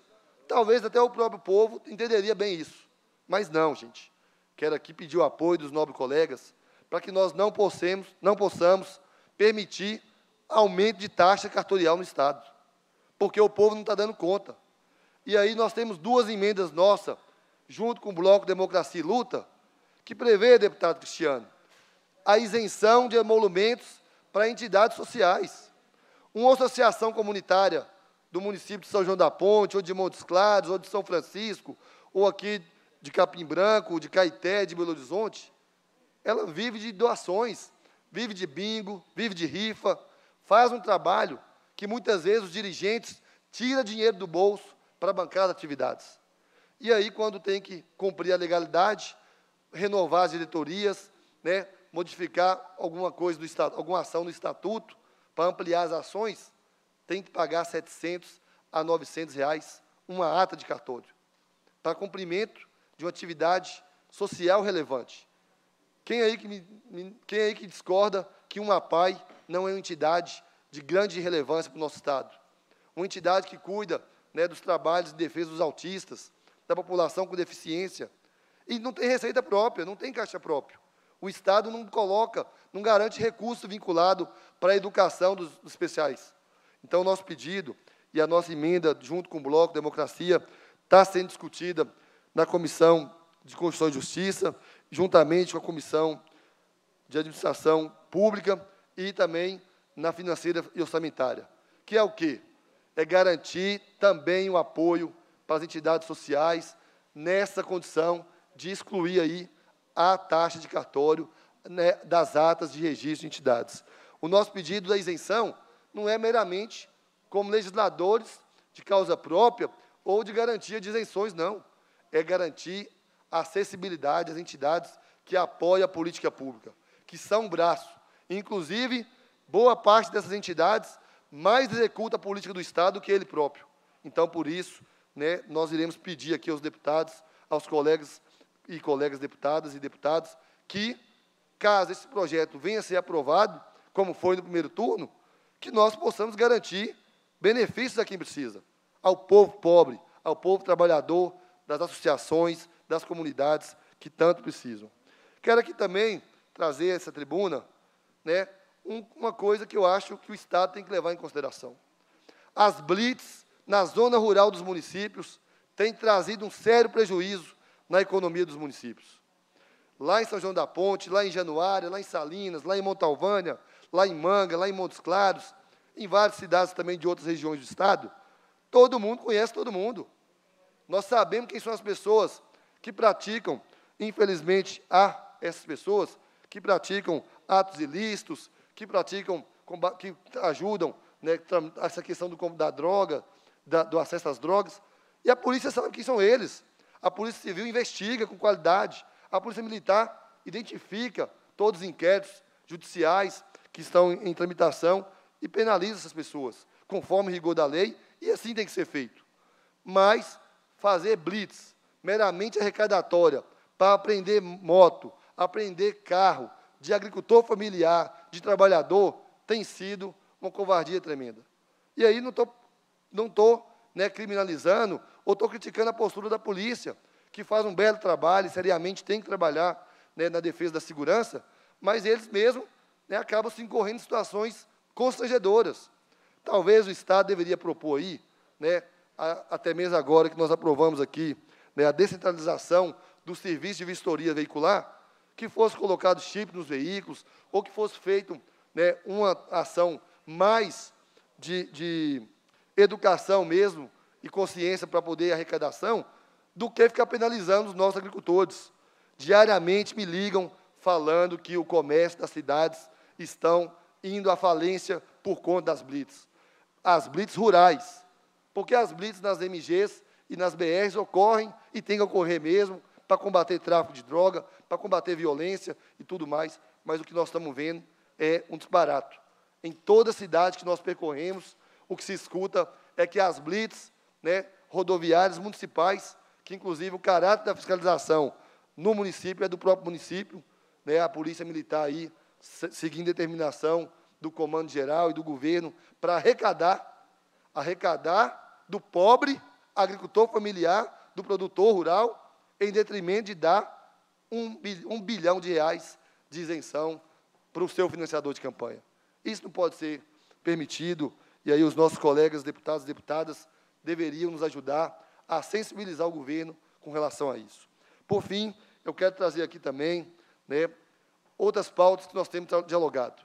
talvez até o próprio povo entenderia bem isso. Mas não, gente. Quero aqui pedir o apoio dos nobres colegas para que nós não possamos, não possamos permitir aumento de taxa cartorial no Estado, porque o povo não está dando conta. E aí nós temos duas emendas nossas, junto com o Bloco Democracia e Luta, que prevê, deputado Cristiano, a isenção de emolumentos para entidades sociais. Uma associação comunitária do município de São João da Ponte, ou de Montes Claros, ou de São Francisco, ou aqui de Capim Branco, ou de Caeté, de Belo Horizonte, ela vive de doações, vive de bingo, vive de rifa, faz um trabalho que muitas vezes os dirigentes tiram dinheiro do bolso para bancar as atividades. E aí, quando tem que cumprir a legalidade, renovar as diretorias, né, modificar alguma coisa do estatuto, alguma ação no estatuto para ampliar as ações, tem que pagar 700 a 900 reais uma ata de cartório para cumprimento de uma atividade social relevante. Quem aí que, me, quem aí que discorda que uma PAI não é uma entidade de grande relevância para o nosso Estado? Uma entidade que cuida né, dos trabalhos de defesa dos autistas, da população com deficiência. E não tem receita própria, não tem caixa própria. O Estado não coloca, não garante recurso vinculado para a educação dos, dos especiais. Então, o nosso pedido e a nossa emenda, junto com o Bloco Democracia, está sendo discutida na Comissão de Constituição e Justiça juntamente com a Comissão de Administração Pública e também na financeira e orçamentária, que é o quê? É garantir também o apoio para as entidades sociais nessa condição de excluir aí a taxa de cartório né, das atas de registro de entidades. O nosso pedido da isenção não é meramente como legisladores de causa própria ou de garantia de isenções, não. É garantir acessibilidade às entidades que apoiam a política pública, que são um braço. Inclusive, boa parte dessas entidades mais executa a política do Estado do que ele próprio. Então, por isso, né, nós iremos pedir aqui aos deputados, aos colegas e colegas deputadas e deputados, que, caso esse projeto venha a ser aprovado, como foi no primeiro turno, que nós possamos garantir benefícios a quem precisa, ao povo pobre, ao povo trabalhador, das associações, das comunidades que tanto precisam. Quero aqui também trazer a essa tribuna né, um, uma coisa que eu acho que o Estado tem que levar em consideração. As blitz na zona rural dos municípios têm trazido um sério prejuízo na economia dos municípios. Lá em São João da Ponte, lá em Januária, lá em Salinas, lá em Montalvânia, lá em Manga, lá em Montes Claros, em várias cidades também de outras regiões do Estado, todo mundo conhece todo mundo. Nós sabemos quem são as pessoas que praticam, infelizmente, há essas pessoas que praticam atos ilícitos, que praticam, que ajudam né, essa questão do, da droga, da, do acesso às drogas. E a polícia sabe quem são eles. A polícia civil investiga com qualidade. A polícia militar identifica todos os inquéritos judiciais que estão em, em tramitação e penaliza essas pessoas, conforme o rigor da lei, e assim tem que ser feito. Mas fazer blitz, meramente arrecadatória para aprender moto, aprender carro, de agricultor familiar, de trabalhador, tem sido uma covardia tremenda. E aí não estou não tô, né, criminalizando ou estou criticando a postura da polícia, que faz um belo trabalho e seriamente tem que trabalhar né, na defesa da segurança, mas eles mesmos né, acabam se incorrendo em situações constrangedoras. Talvez o Estado deveria propor aí, né, a, até mesmo agora que nós aprovamos aqui né, a descentralização do serviço de vistoria veicular, que fosse colocado chip nos veículos, ou que fosse feita né, uma ação mais de, de educação mesmo e consciência para poder arrecadação, do que ficar penalizando os nossos agricultores. Diariamente me ligam falando que o comércio das cidades estão indo à falência por conta das blitz. As blitz rurais, porque as blitz nas MGs e nas BRs ocorrem e tem que ocorrer mesmo para combater tráfico de droga, para combater violência e tudo mais. Mas o que nós estamos vendo é um disparato. Em toda cidade que nós percorremos, o que se escuta é que as blitz né, rodoviárias municipais, que inclusive o caráter da fiscalização no município é do próprio município, né, a polícia militar aí, seguindo determinação do comando geral e do governo, para arrecadar, arrecadar do pobre agricultor familiar, do produtor rural, em detrimento de dar um bilhão de reais de isenção para o seu financiador de campanha. Isso não pode ser permitido, e aí os nossos colegas, deputados e deputadas, deveriam nos ajudar a sensibilizar o governo com relação a isso. Por fim, eu quero trazer aqui também né, outras pautas que nós temos dialogado.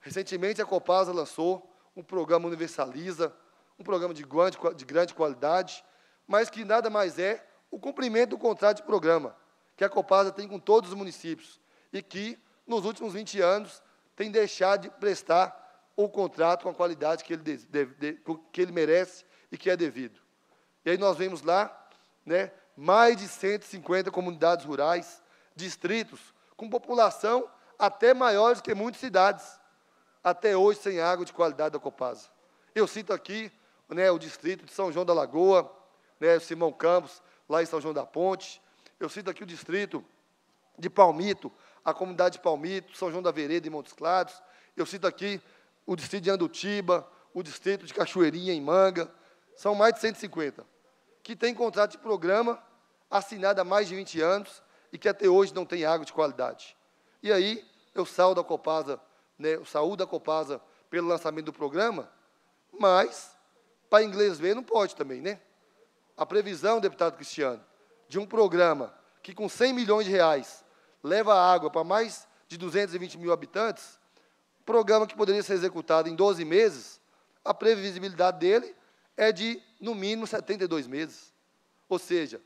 Recentemente, a Copasa lançou um programa Universaliza, um programa de grande, de grande qualidade, mas que nada mais é o cumprimento do contrato de programa que a Copasa tem com todos os municípios e que, nos últimos 20 anos, tem deixado de prestar o contrato com a qualidade que ele, de, de, que ele merece e que é devido. E aí nós vemos lá né, mais de 150 comunidades rurais, distritos, com população até maiores que muitas cidades, até hoje sem água de qualidade da Copasa. Eu cito aqui né, o distrito de São João da Lagoa, né, Simão Campos, lá em São João da Ponte. Eu cito aqui o distrito de Palmito, a comunidade de Palmito, São João da Vereda e Montes Claros. Eu cito aqui o distrito de Andutiba, o distrito de Cachoeirinha em Manga. São mais de 150 que tem contrato de programa assinado há mais de 20 anos e que até hoje não tem água de qualidade. E aí eu saúdo a Copasa, né, eu saúdo a Copasa pelo lançamento do programa, mas para inglês ver, não pode também, né? A previsão, deputado Cristiano, de um programa que com 100 milhões de reais leva água para mais de 220 mil habitantes, programa que poderia ser executado em 12 meses, a previsibilidade dele é de, no mínimo, 72 meses. Ou seja,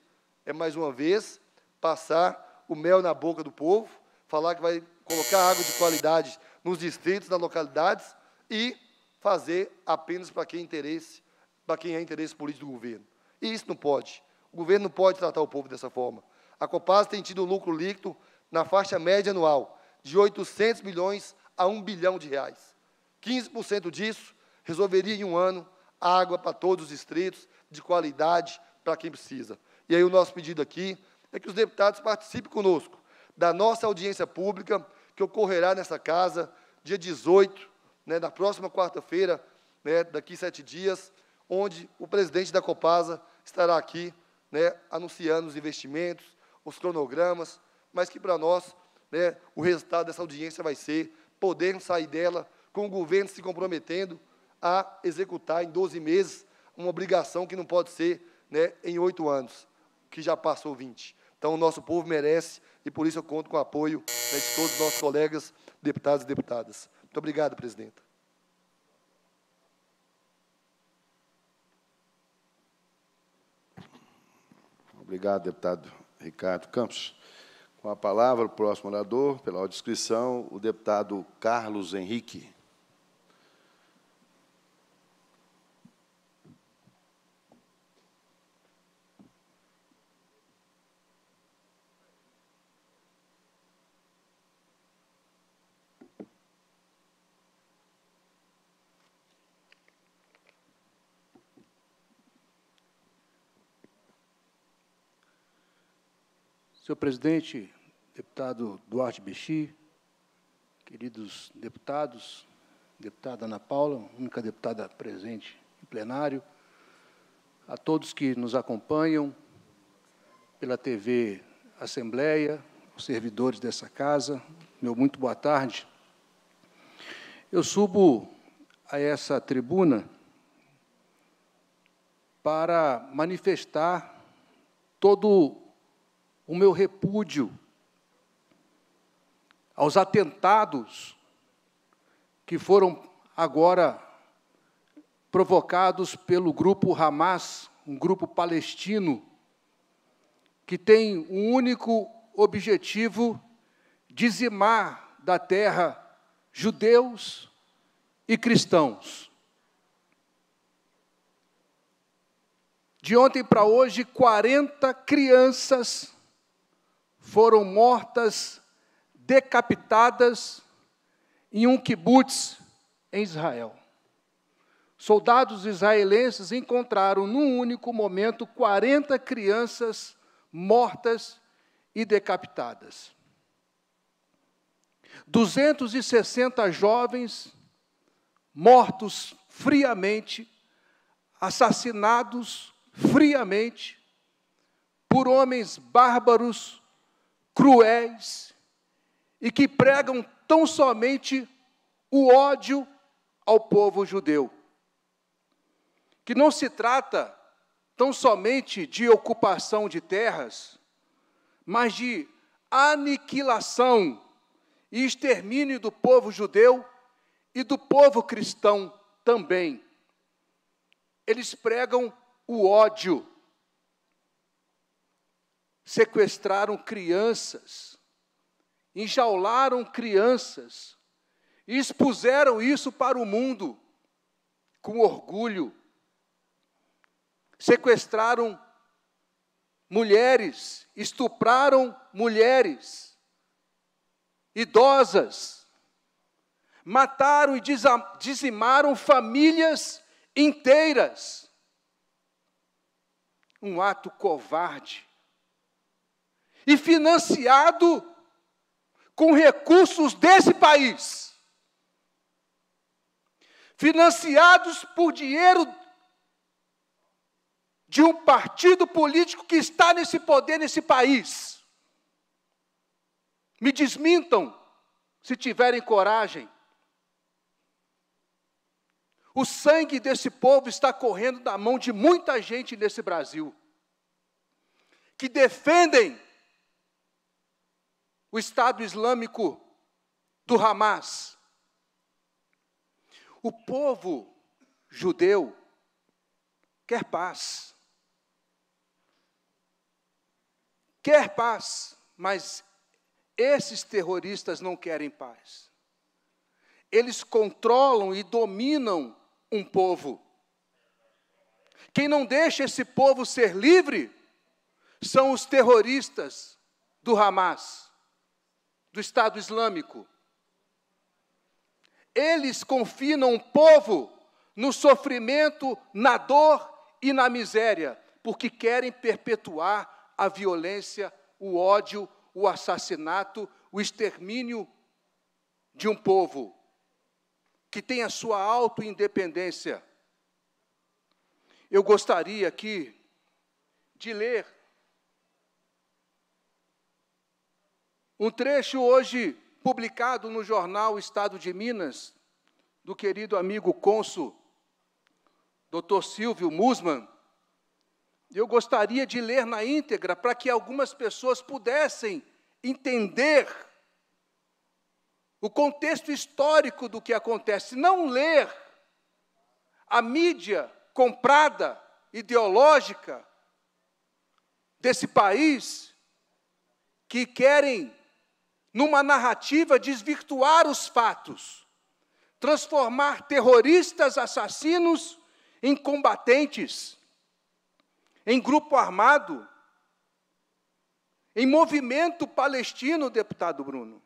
é mais uma vez passar o mel na boca do povo, falar que vai colocar água de qualidade nos distritos, nas localidades e fazer apenas para quem interesse para quem é interesse político do governo. E isso não pode. O governo não pode tratar o povo dessa forma. A Copasa tem tido um lucro líquido na faixa média anual de 800 milhões a 1 bilhão de reais. 15% disso resolveria em um ano água para todos os distritos, de qualidade para quem precisa. E aí o nosso pedido aqui é que os deputados participem conosco da nossa audiência pública, que ocorrerá nessa casa, dia 18, né, na próxima quarta-feira, né, daqui sete dias, onde o presidente da Copasa estará aqui né, anunciando os investimentos, os cronogramas, mas que para nós né, o resultado dessa audiência vai ser poder sair dela com o governo se comprometendo a executar em 12 meses uma obrigação que não pode ser né, em oito anos, que já passou 20. Então, o nosso povo merece e, por isso, eu conto com o apoio né, de todos os nossos colegas, deputados e deputadas. Muito obrigado, presidenta. Obrigado, deputado Ricardo Campos. Com a palavra, o próximo orador, pela audição, o deputado Carlos Henrique. Senhor presidente, deputado Duarte Bexi, queridos deputados, deputada Ana Paula, única deputada presente em plenário, a todos que nos acompanham pela TV Assembleia, os servidores dessa casa, meu muito boa tarde. Eu subo a essa tribuna para manifestar todo o meu repúdio aos atentados que foram agora provocados pelo grupo Hamas, um grupo palestino, que tem o um único objetivo dizimar da terra judeus e cristãos. De ontem para hoje, 40 crianças foram mortas, decapitadas em um kibutz em Israel. Soldados israelenses encontraram num único momento 40 crianças mortas e decapitadas. 260 jovens mortos friamente, assassinados friamente por homens bárbaros cruéis e que pregam tão somente o ódio ao povo judeu. Que não se trata tão somente de ocupação de terras, mas de aniquilação e extermínio do povo judeu e do povo cristão também. Eles pregam o ódio sequestraram crianças, enjaularam crianças, e expuseram isso para o mundo com orgulho. Sequestraram mulheres, estupraram mulheres, idosas, mataram e dizimaram famílias inteiras. Um ato covarde e financiado com recursos desse país, financiados por dinheiro de um partido político que está nesse poder nesse país. Me desmintam se tiverem coragem. O sangue desse povo está correndo da mão de muita gente nesse Brasil, que defendem o Estado Islâmico do Hamas. O povo judeu quer paz. Quer paz, mas esses terroristas não querem paz. Eles controlam e dominam um povo. Quem não deixa esse povo ser livre são os terroristas do Hamas do Estado Islâmico. Eles confinam o povo no sofrimento, na dor e na miséria, porque querem perpetuar a violência, o ódio, o assassinato, o extermínio de um povo que tem a sua autoindependência. Eu gostaria aqui de ler Um trecho hoje publicado no jornal Estado de Minas, do querido amigo cônsul, Dr. Silvio Musman, eu gostaria de ler na íntegra para que algumas pessoas pudessem entender o contexto histórico do que acontece. Não ler a mídia comprada, ideológica, desse país, que querem numa narrativa, desvirtuar os fatos, transformar terroristas assassinos em combatentes, em grupo armado, em movimento palestino, deputado Bruno.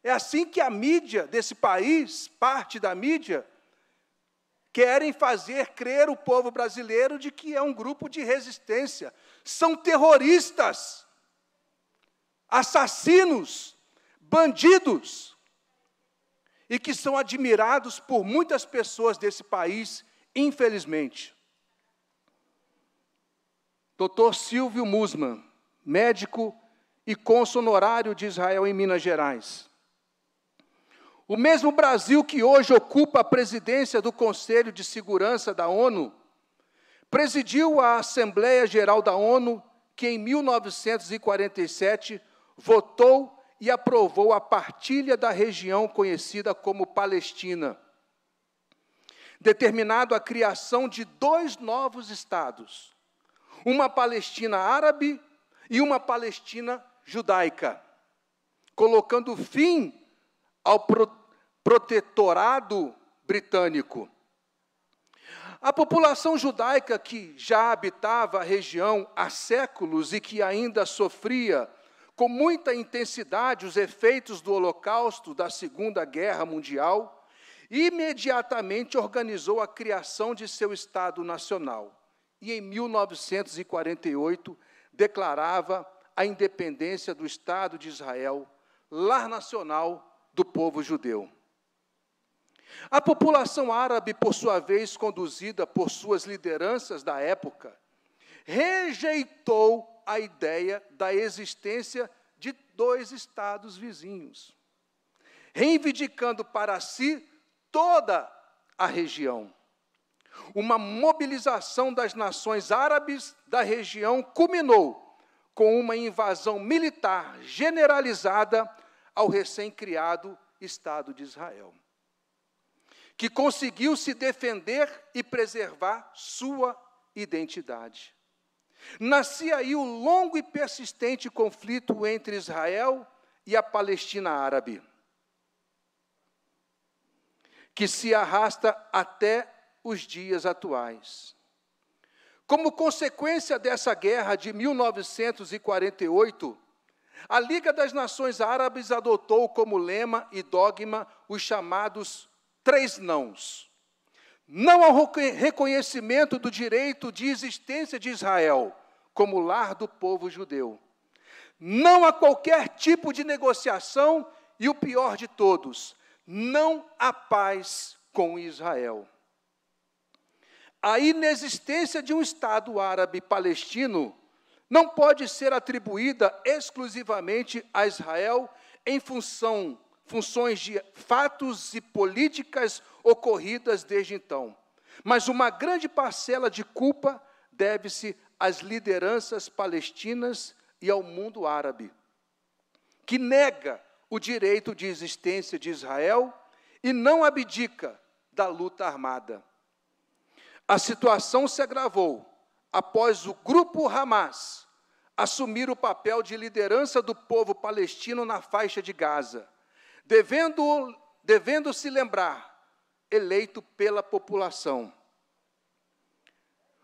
É assim que a mídia desse país, parte da mídia, querem fazer crer o povo brasileiro de que é um grupo de resistência. São terroristas assassinos, bandidos, e que são admirados por muitas pessoas desse país, infelizmente. Dr. Silvio Musman, médico e cônsul honorário de Israel em Minas Gerais. O mesmo Brasil que hoje ocupa a presidência do Conselho de Segurança da ONU, presidiu a Assembleia Geral da ONU, que em 1947 votou e aprovou a partilha da região conhecida como Palestina, determinado a criação de dois novos estados, uma Palestina árabe e uma Palestina judaica, colocando fim ao pro protetorado britânico. A população judaica que já habitava a região há séculos e que ainda sofria com muita intensidade os efeitos do Holocausto da Segunda Guerra Mundial, imediatamente organizou a criação de seu Estado Nacional e, em 1948, declarava a independência do Estado de Israel, lar nacional do povo judeu. A população árabe, por sua vez, conduzida por suas lideranças da época, rejeitou a ideia da existência de dois estados vizinhos, reivindicando para si toda a região. Uma mobilização das nações árabes da região culminou com uma invasão militar generalizada ao recém-criado Estado de Israel, que conseguiu se defender e preservar sua identidade. Nascia aí o longo e persistente conflito entre Israel e a Palestina árabe, que se arrasta até os dias atuais. Como consequência dessa guerra de 1948, a Liga das Nações Árabes adotou como lema e dogma os chamados três nãos não ao reconhecimento do direito de existência de Israel como lar do povo judeu, não a qualquer tipo de negociação e o pior de todos, não a paz com Israel. A inexistência de um Estado árabe palestino não pode ser atribuída exclusivamente a Israel em função funções de fatos e políticas ocorridas desde então. Mas uma grande parcela de culpa deve-se às lideranças palestinas e ao mundo árabe, que nega o direito de existência de Israel e não abdica da luta armada. A situação se agravou após o grupo Hamas assumir o papel de liderança do povo palestino na faixa de Gaza devendo, devendo se lembrar, eleito pela população.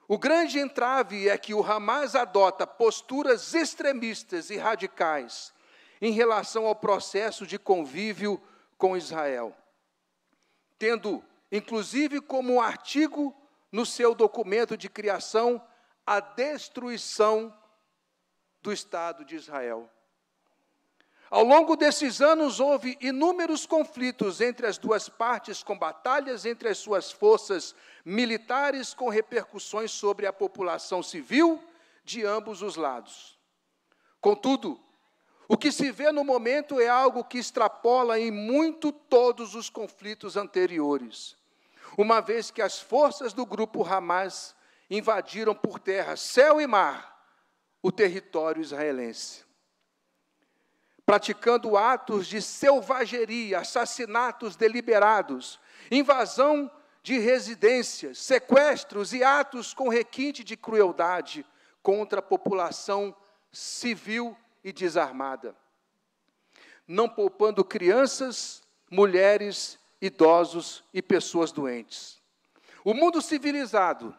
O grande entrave é que o Hamas adota posturas extremistas e radicais em relação ao processo de convívio com Israel, tendo, inclusive, como artigo no seu documento de criação a destruição do Estado de Israel. Ao longo desses anos, houve inúmeros conflitos entre as duas partes, com batalhas entre as suas forças militares, com repercussões sobre a população civil de ambos os lados. Contudo, o que se vê no momento é algo que extrapola em muito todos os conflitos anteriores, uma vez que as forças do grupo Hamas invadiram por terra, céu e mar o território israelense praticando atos de selvageria, assassinatos deliberados, invasão de residências, sequestros e atos com requinte de crueldade contra a população civil e desarmada, não poupando crianças, mulheres, idosos e pessoas doentes. O mundo civilizado,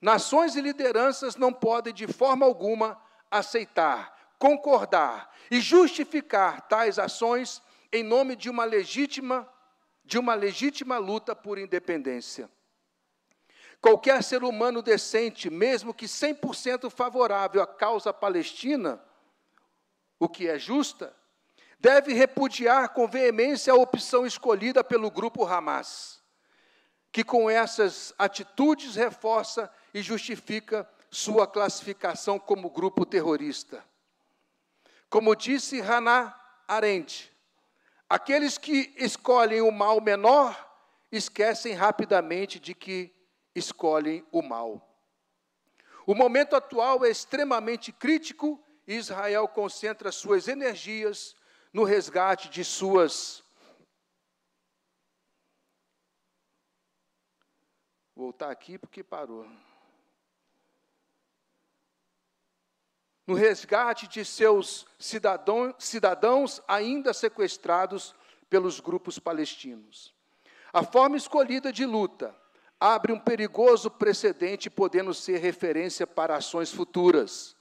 nações e lideranças não podem de forma alguma aceitar concordar e justificar tais ações em nome de uma legítima de uma legítima luta por independência. Qualquer ser humano decente, mesmo que 100% favorável à causa palestina, o que é justa, deve repudiar com veemência a opção escolhida pelo grupo Hamas, que com essas atitudes reforça e justifica sua classificação como grupo terrorista. Como disse Hannah Arendt, aqueles que escolhem o mal menor esquecem rapidamente de que escolhem o mal. O momento atual é extremamente crítico e Israel concentra suas energias no resgate de suas. Vou voltar aqui porque parou. no resgate de seus cidadãos ainda sequestrados pelos grupos palestinos. A forma escolhida de luta abre um perigoso precedente, podendo ser referência para ações futuras,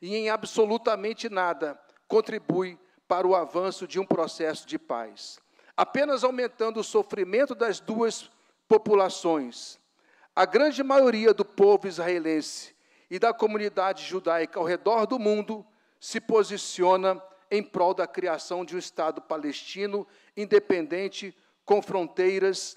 e em absolutamente nada contribui para o avanço de um processo de paz, apenas aumentando o sofrimento das duas populações. A grande maioria do povo israelense e da comunidade judaica ao redor do mundo se posiciona em prol da criação de um Estado palestino independente, com fronteiras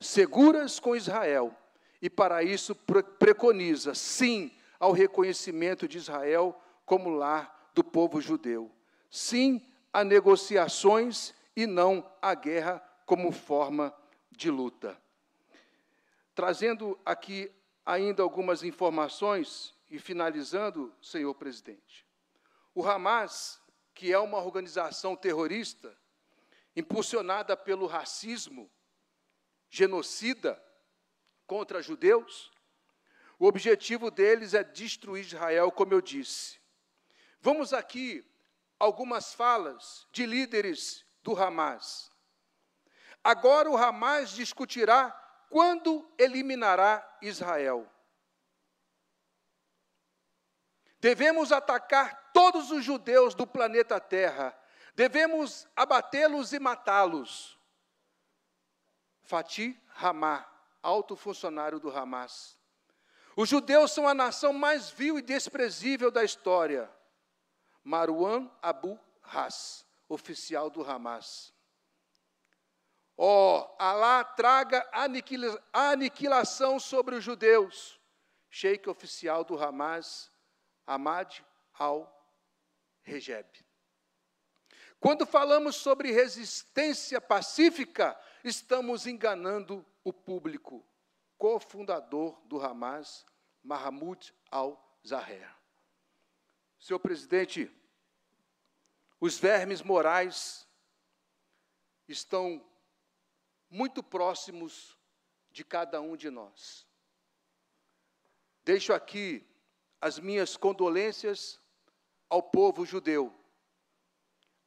seguras com Israel. E para isso preconiza, sim, ao reconhecimento de Israel como lar do povo judeu. Sim a negociações e não a guerra como forma de luta. Trazendo aqui ainda algumas informações e finalizando, senhor presidente. O Hamas, que é uma organização terrorista impulsionada pelo racismo genocida contra judeus, o objetivo deles é destruir Israel, como eu disse. Vamos aqui algumas falas de líderes do Hamas. Agora o Hamas discutirá quando eliminará Israel? Devemos atacar todos os judeus do planeta Terra, devemos abatê-los e matá-los. Fatih Ramah, alto funcionário do Hamas. Os judeus são a nação mais vil e desprezível da história. Marwan Abu Has, oficial do Hamas. Ó, oh, Alá traga aniquilação sobre os judeus. Sheik oficial do Hamas, Ahmad al-Rejeb. Quando falamos sobre resistência pacífica, estamos enganando o público. Cofundador do Hamas, Mahmoud al-Zahir. Senhor presidente, os vermes morais estão muito próximos de cada um de nós. Deixo aqui as minhas condolências ao povo judeu,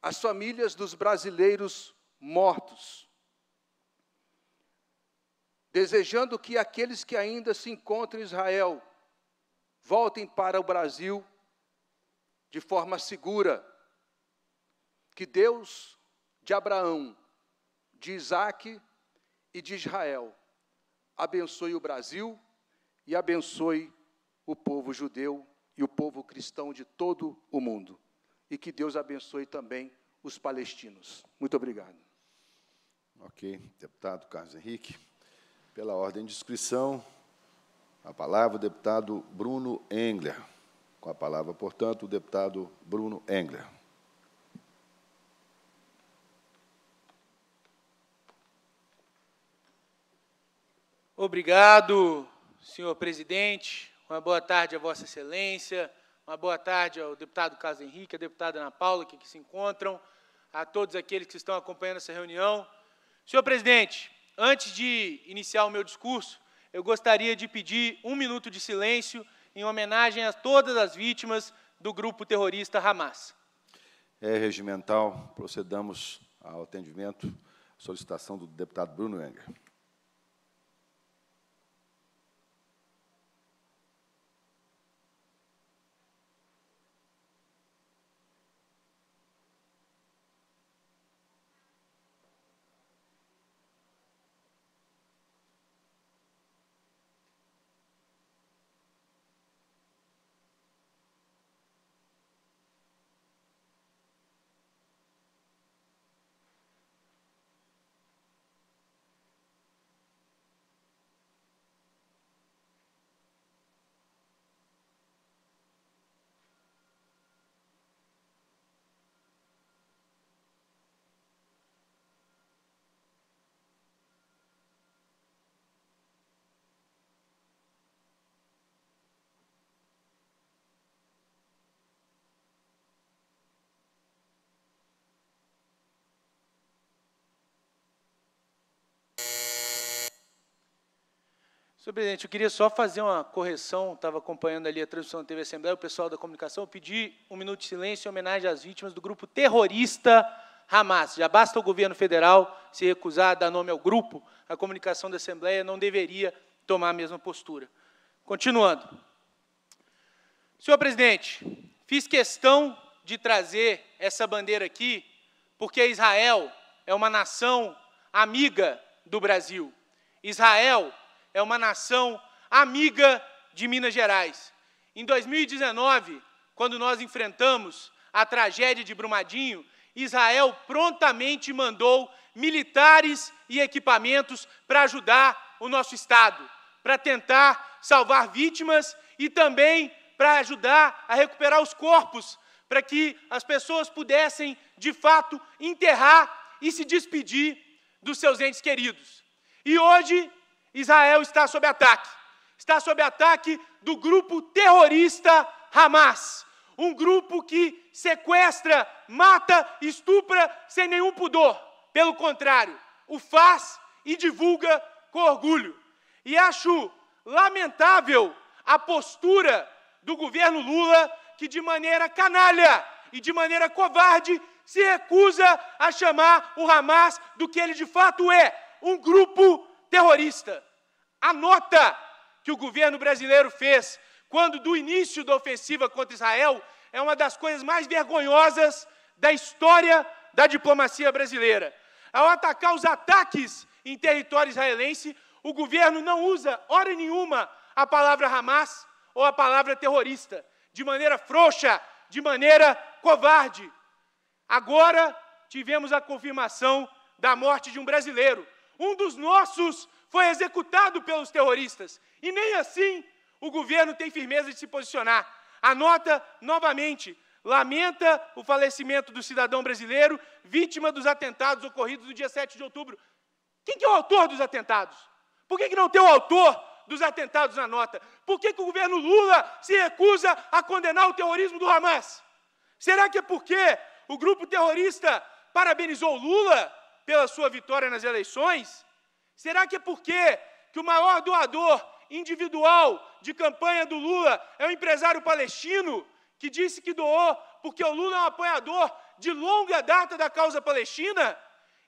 às famílias dos brasileiros mortos, desejando que aqueles que ainda se encontram em Israel voltem para o Brasil de forma segura. Que Deus de Abraão, de Isaac e de Israel. Abençoe o Brasil e abençoe o povo judeu e o povo cristão de todo o mundo. E que Deus abençoe também os palestinos. Muito obrigado. Ok, deputado Carlos Henrique. Pela ordem de inscrição, a palavra o deputado Bruno Engler. Com a palavra, portanto, o deputado Bruno Engler. Obrigado, senhor presidente. Uma boa tarde a Vossa Excelência. Uma boa tarde ao deputado Carlos Henrique, à deputada Ana Paula, que se encontram, a todos aqueles que estão acompanhando essa reunião. Senhor presidente, antes de iniciar o meu discurso, eu gostaria de pedir um minuto de silêncio em homenagem a todas as vítimas do grupo terrorista Hamas. É regimental, procedamos ao atendimento, solicitação do deputado Bruno Enger. Senhor presidente, eu queria só fazer uma correção. Estava acompanhando ali a transmissão da TV Assembleia, o pessoal da comunicação. Eu pedi um minuto de silêncio em homenagem às vítimas do grupo terrorista Hamas. Já basta o governo federal se recusar a dar nome ao grupo. A comunicação da Assembleia não deveria tomar a mesma postura. Continuando. Senhor presidente, fiz questão de trazer essa bandeira aqui porque Israel é uma nação amiga do Brasil. Israel é uma nação amiga de Minas Gerais. Em 2019, quando nós enfrentamos a tragédia de Brumadinho, Israel prontamente mandou militares e equipamentos para ajudar o nosso Estado, para tentar salvar vítimas e também para ajudar a recuperar os corpos, para que as pessoas pudessem, de fato, enterrar e se despedir dos seus entes queridos. E hoje Israel está sob ataque. Está sob ataque do grupo terrorista Hamas, um grupo que sequestra, mata, estupra sem nenhum pudor. Pelo contrário, o faz e divulga com orgulho. E acho lamentável a postura do governo Lula, que de maneira canalha e de maneira covarde se recusa a chamar o Hamas do que ele de fato é, um grupo terrorista. A nota que o governo brasileiro fez quando do início da ofensiva contra Israel é uma das coisas mais vergonhosas da história da diplomacia brasileira. Ao atacar os ataques em território israelense, o governo não usa, hora nenhuma, a palavra Hamas ou a palavra terrorista, de maneira frouxa, de maneira covarde. Agora tivemos a confirmação da morte de um brasileiro, um dos nossos foi executado pelos terroristas. E nem assim o governo tem firmeza de se posicionar. Anota novamente: lamenta o falecimento do cidadão brasileiro, vítima dos atentados ocorridos no dia 7 de outubro. Quem que é o autor dos atentados? Por que, que não tem o autor dos atentados na nota? Por que, que o governo Lula se recusa a condenar o terrorismo do Hamas? Será que é porque o grupo terrorista parabenizou Lula pela sua vitória nas eleições? Será que é porque que o maior doador individual de campanha do Lula é o um empresário palestino que disse que doou porque o Lula é um apoiador de longa data da causa palestina?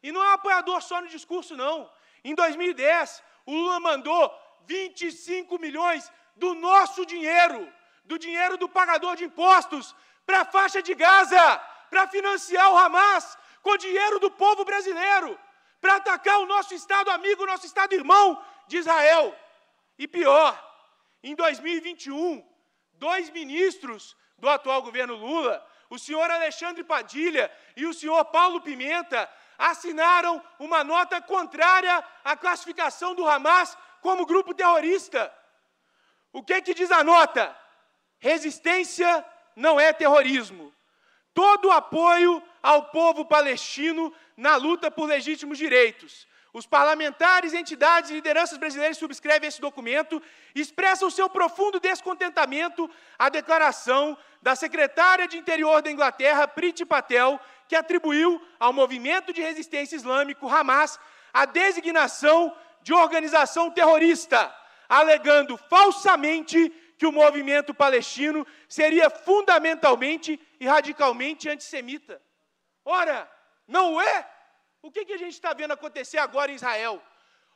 E não é um apoiador só no discurso, não. Em 2010, o Lula mandou 25 milhões do nosso dinheiro, do dinheiro do pagador de impostos, para a faixa de Gaza, para financiar o Hamas, com dinheiro do povo brasileiro para atacar o nosso Estado amigo, o nosso Estado irmão de Israel. E pior, em 2021, dois ministros do atual governo Lula, o senhor Alexandre Padilha e o senhor Paulo Pimenta, assinaram uma nota contrária à classificação do Hamas como grupo terrorista. O que, é que diz a nota? Resistência não é terrorismo todo o apoio ao povo palestino na luta por legítimos direitos. Os parlamentares, entidades e lideranças brasileiras subscrevem esse documento e expressam seu profundo descontentamento à declaração da secretária de Interior da Inglaterra, Priti Patel, que atribuiu ao movimento de resistência islâmico Hamas a designação de organização terrorista, alegando falsamente que o movimento palestino seria fundamentalmente e radicalmente antissemita. Ora, não é? O que, que a gente está vendo acontecer agora em Israel?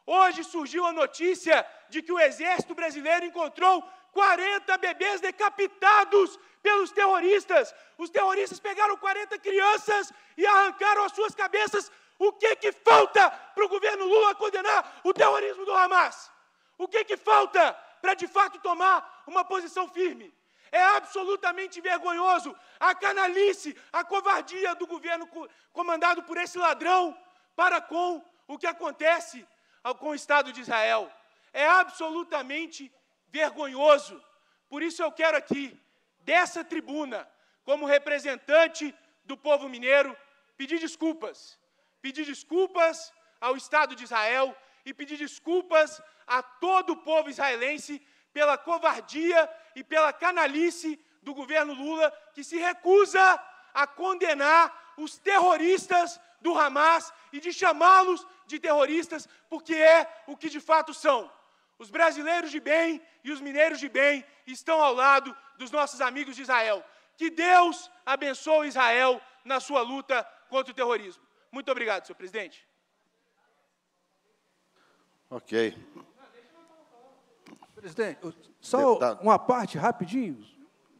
Hoje surgiu a notícia de que o exército brasileiro encontrou 40 bebês decapitados pelos terroristas. Os terroristas pegaram 40 crianças e arrancaram as suas cabeças. O que, que falta para o governo Lula condenar o terrorismo do Hamas? O que, que falta para de fato tomar uma posição firme. É absolutamente vergonhoso a canalice, a covardia do governo comandado por esse ladrão para com o que acontece com o Estado de Israel. É absolutamente vergonhoso. Por isso eu quero aqui, dessa tribuna, como representante do povo mineiro, pedir desculpas. Pedir desculpas ao Estado de Israel e pedir desculpas a todo o povo israelense pela covardia e pela canalice do governo Lula, que se recusa a condenar os terroristas do Hamas e de chamá-los de terroristas, porque é o que de fato são. Os brasileiros de bem e os mineiros de bem estão ao lado dos nossos amigos de Israel. Que Deus abençoe Israel na sua luta contra o terrorismo. Muito obrigado, senhor presidente. Ok. Presidente, só deputado. uma parte rapidinho,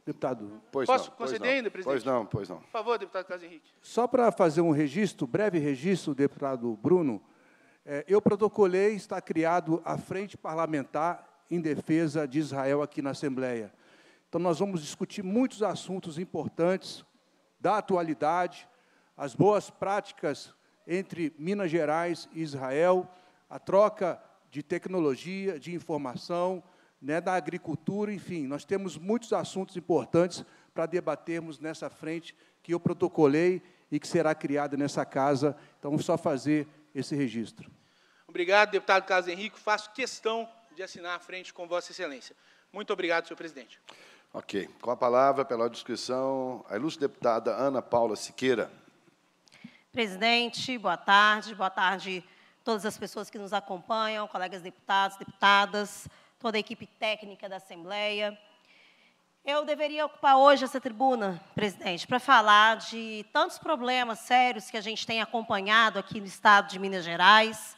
deputado. Pois Posso não, conceder pois ainda, presidente? Pois não, pois não. Por favor, deputado Carlos Henrique. Só para fazer um registro, breve registro, deputado Bruno, é, eu protocolei, está criado a Frente Parlamentar em Defesa de Israel aqui na Assembleia. Então, nós vamos discutir muitos assuntos importantes da atualidade, as boas práticas entre Minas Gerais e Israel, a troca de tecnologia, de informação, né, da agricultura, enfim, nós temos muitos assuntos importantes para debatermos nessa frente que eu protocolei e que será criada nessa casa. Então, só fazer esse registro. Obrigado, deputado Carlos Henrique. Faço questão de assinar a frente com Vossa Excelência. Muito obrigado, senhor presidente. Ok. Com a palavra, pela discussão, a ilustre deputada Ana Paula Siqueira. Presidente, boa tarde. Boa tarde a todas as pessoas que nos acompanham, colegas deputados, deputadas toda a equipe técnica da Assembleia. Eu deveria ocupar hoje essa tribuna, presidente, para falar de tantos problemas sérios que a gente tem acompanhado aqui no estado de Minas Gerais,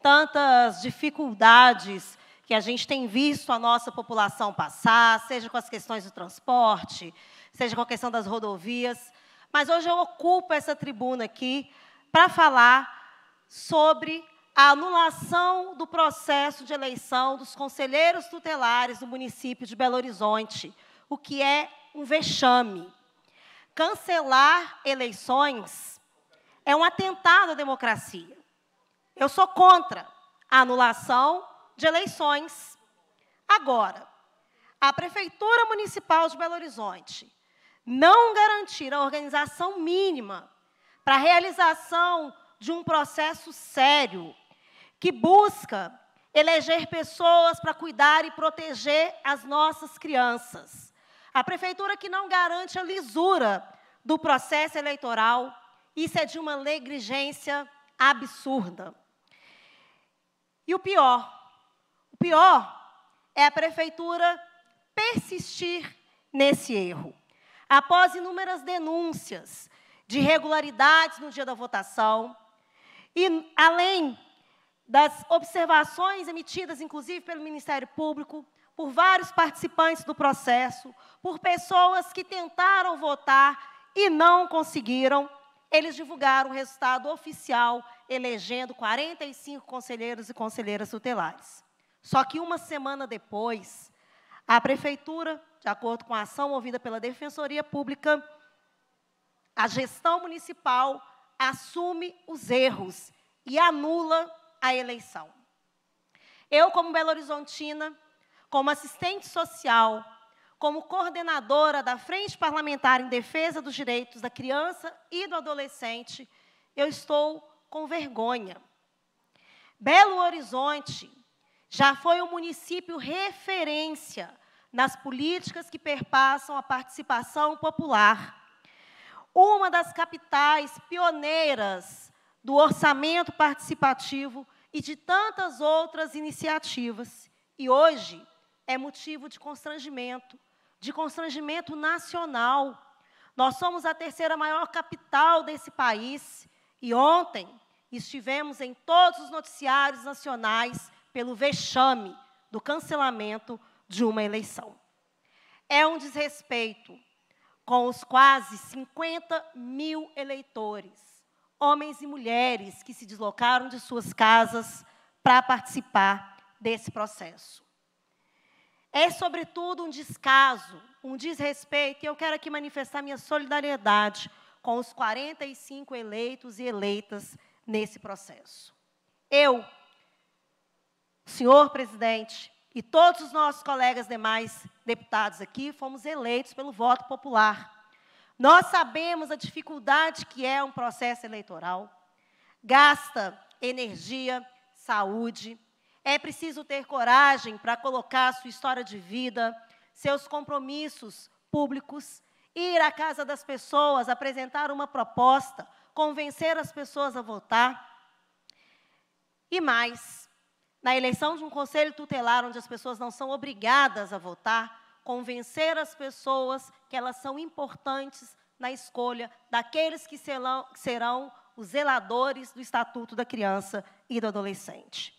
tantas dificuldades que a gente tem visto a nossa população passar, seja com as questões do transporte, seja com a questão das rodovias. Mas hoje eu ocupo essa tribuna aqui para falar sobre a anulação do processo de eleição dos conselheiros tutelares do município de Belo Horizonte, o que é um vexame. Cancelar eleições é um atentado à democracia. Eu sou contra a anulação de eleições. Agora, a Prefeitura Municipal de Belo Horizonte não garantir a organização mínima para a realização de um processo sério que busca eleger pessoas para cuidar e proteger as nossas crianças. A prefeitura que não garante a lisura do processo eleitoral, isso é de uma negligência absurda. E o pior, o pior é a prefeitura persistir nesse erro. Após inúmeras denúncias de irregularidades no dia da votação, e além das observações emitidas, inclusive, pelo Ministério Público, por vários participantes do processo, por pessoas que tentaram votar e não conseguiram, eles divulgaram o resultado oficial, elegendo 45 conselheiros e conselheiras tutelares. Só que uma semana depois, a Prefeitura, de acordo com a ação ouvida pela Defensoria Pública, a gestão municipal assume os erros e anula a eleição. Eu, como Belo Horizontina, como assistente social, como coordenadora da Frente Parlamentar em Defesa dos Direitos da Criança e do Adolescente, eu estou com vergonha. Belo Horizonte já foi um município referência nas políticas que perpassam a participação popular. Uma das capitais pioneiras do orçamento participativo e de tantas outras iniciativas. E hoje é motivo de constrangimento, de constrangimento nacional. Nós somos a terceira maior capital desse país e ontem estivemos em todos os noticiários nacionais pelo vexame do cancelamento de uma eleição. É um desrespeito com os quase 50 mil eleitores homens e mulheres que se deslocaram de suas casas para participar desse processo. É, sobretudo, um descaso, um desrespeito, e eu quero aqui manifestar minha solidariedade com os 45 eleitos e eleitas nesse processo. Eu, senhor presidente, e todos os nossos colegas demais deputados aqui fomos eleitos pelo voto popular. Nós sabemos a dificuldade que é um processo eleitoral. Gasta energia, saúde. É preciso ter coragem para colocar sua história de vida, seus compromissos públicos, ir à casa das pessoas, apresentar uma proposta, convencer as pessoas a votar. E mais, na eleição de um conselho tutelar onde as pessoas não são obrigadas a votar, convencer as pessoas que elas são importantes na escolha daqueles que serão, serão os zeladores do Estatuto da Criança e do Adolescente.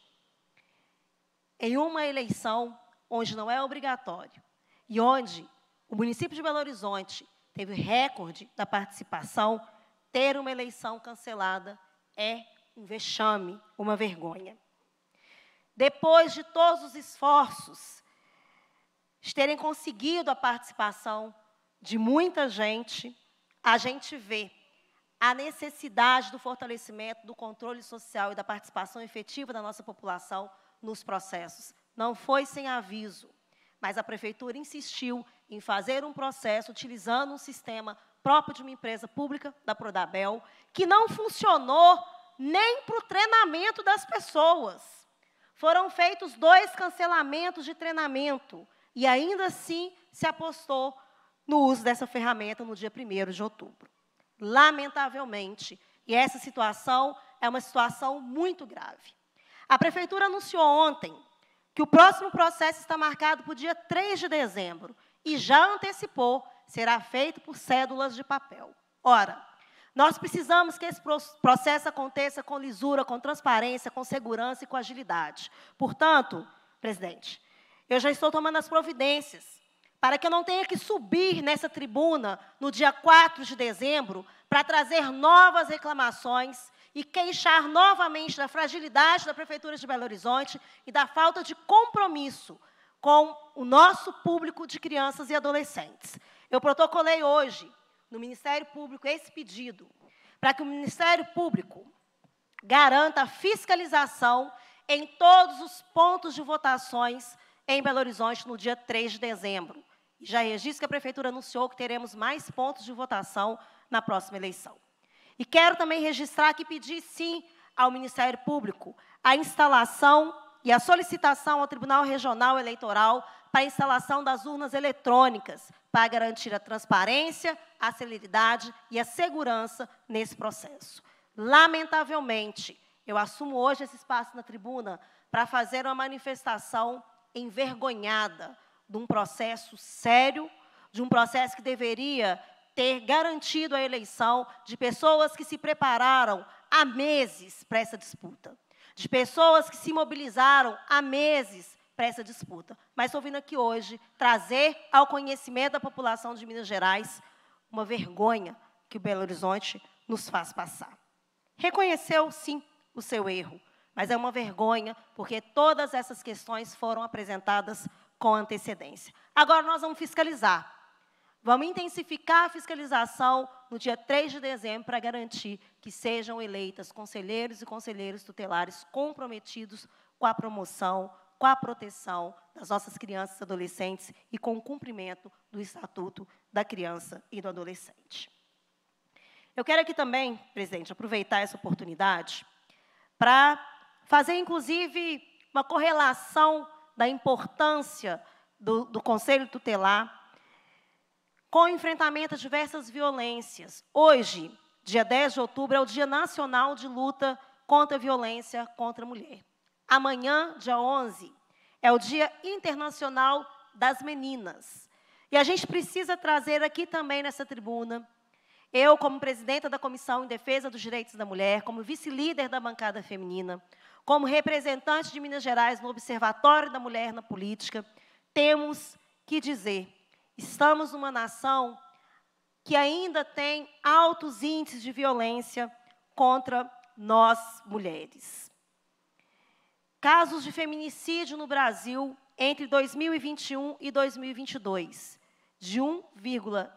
Em uma eleição onde não é obrigatório e onde o município de Belo Horizonte teve recorde da participação, ter uma eleição cancelada é um vexame, uma vergonha. Depois de todos os esforços de terem conseguido a participação de muita gente, a gente vê a necessidade do fortalecimento do controle social e da participação efetiva da nossa população nos processos. Não foi sem aviso, mas a prefeitura insistiu em fazer um processo utilizando um sistema próprio de uma empresa pública, da Prodabel, que não funcionou nem para o treinamento das pessoas. Foram feitos dois cancelamentos de treinamento e ainda assim se apostou no uso dessa ferramenta no dia 1 de outubro. Lamentavelmente, e essa situação é uma situação muito grave. A prefeitura anunciou ontem que o próximo processo está marcado para o dia 3 de dezembro e já antecipou, será feito por cédulas de papel. Ora, nós precisamos que esse processo aconteça com lisura, com transparência, com segurança e com agilidade. Portanto, presidente, eu já estou tomando as providências para que eu não tenha que subir nessa tribuna no dia 4 de dezembro para trazer novas reclamações e queixar novamente da fragilidade da Prefeitura de Belo Horizonte e da falta de compromisso com o nosso público de crianças e adolescentes. Eu protocolei hoje no Ministério Público esse pedido para que o Ministério Público garanta fiscalização em todos os pontos de votações em Belo Horizonte no dia 3 de dezembro. Já registro que a Prefeitura anunciou que teremos mais pontos de votação na próxima eleição. E quero também registrar que pedi, sim, ao Ministério Público a instalação e a solicitação ao Tribunal Regional Eleitoral para a instalação das urnas eletrônicas, para garantir a transparência, a celeridade e a segurança nesse processo. Lamentavelmente, eu assumo hoje esse espaço na tribuna para fazer uma manifestação envergonhada de um processo sério, de um processo que deveria ter garantido a eleição de pessoas que se prepararam há meses para essa disputa, de pessoas que se mobilizaram há meses para essa disputa. Mas estou vindo aqui hoje trazer ao conhecimento da população de Minas Gerais uma vergonha que o Belo Horizonte nos faz passar. Reconheceu, sim, o seu erro. Mas é uma vergonha, porque todas essas questões foram apresentadas com antecedência. Agora nós vamos fiscalizar. Vamos intensificar a fiscalização no dia 3 de dezembro para garantir que sejam eleitas conselheiros e conselheiros tutelares comprometidos com a promoção, com a proteção das nossas crianças e adolescentes e com o cumprimento do Estatuto da Criança e do Adolescente. Eu quero aqui também, presidente, aproveitar essa oportunidade para fazer inclusive uma correlação da importância do, do Conselho Tutelar com o enfrentamento a diversas violências. Hoje, dia 10 de outubro, é o Dia Nacional de Luta contra a Violência contra a Mulher. Amanhã, dia 11, é o Dia Internacional das Meninas. E a gente precisa trazer aqui também nessa tribuna eu, como presidenta da Comissão em Defesa dos Direitos da Mulher, como vice-líder da bancada feminina, como representante de Minas Gerais no Observatório da Mulher na Política, temos que dizer: estamos numa nação que ainda tem altos índices de violência contra nós mulheres. Casos de feminicídio no Brasil entre 2021 e 2022, de 1,1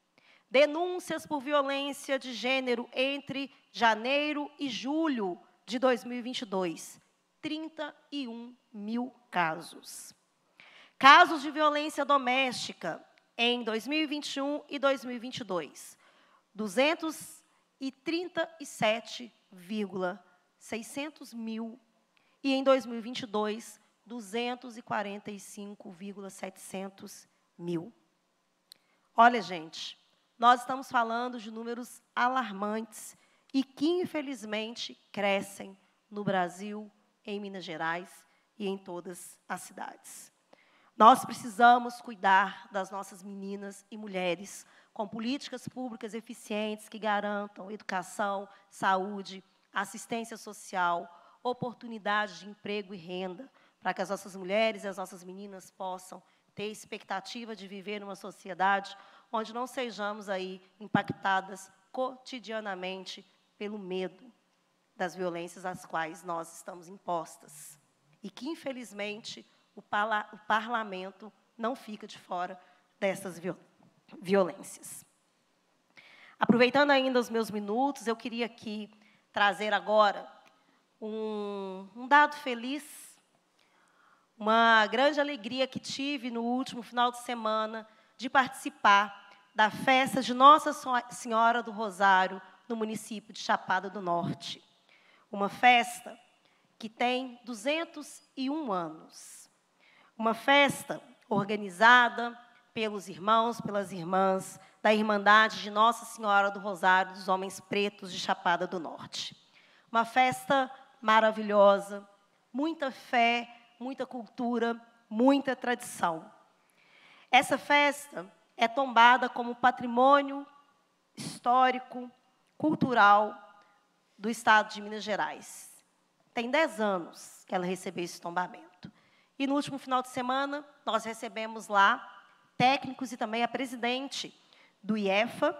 denúncias por violência de gênero entre janeiro e julho de 2022. 31 mil casos. Casos de violência doméstica em 2021 e 2022, 237,600 mil e em 2022, 245,700 mil. Olha, gente, nós estamos falando de números alarmantes e que, infelizmente, crescem no Brasil, em Minas Gerais e em todas as cidades. Nós precisamos cuidar das nossas meninas e mulheres com políticas públicas eficientes que garantam educação, saúde, assistência social, oportunidade de emprego e renda, para que as nossas mulheres e as nossas meninas possam ter expectativa de viver numa sociedade onde não sejamos aí impactadas cotidianamente pelo medo das violências às quais nós estamos impostas. E que, infelizmente, o, parla o parlamento não fica de fora dessas viol violências. Aproveitando ainda os meus minutos, eu queria aqui trazer agora um, um dado feliz uma grande alegria que tive no último final de semana de participar da festa de Nossa Senhora do Rosário no município de Chapada do Norte. Uma festa que tem 201 anos. Uma festa organizada pelos irmãos, pelas irmãs da Irmandade de Nossa Senhora do Rosário dos Homens Pretos de Chapada do Norte. Uma festa maravilhosa, muita fé, muita cultura, muita tradição. Essa festa é tombada como patrimônio histórico, cultural do Estado de Minas Gerais. Tem 10 anos que ela recebeu esse tombamento. E no último final de semana, nós recebemos lá técnicos e também a presidente do IEFA,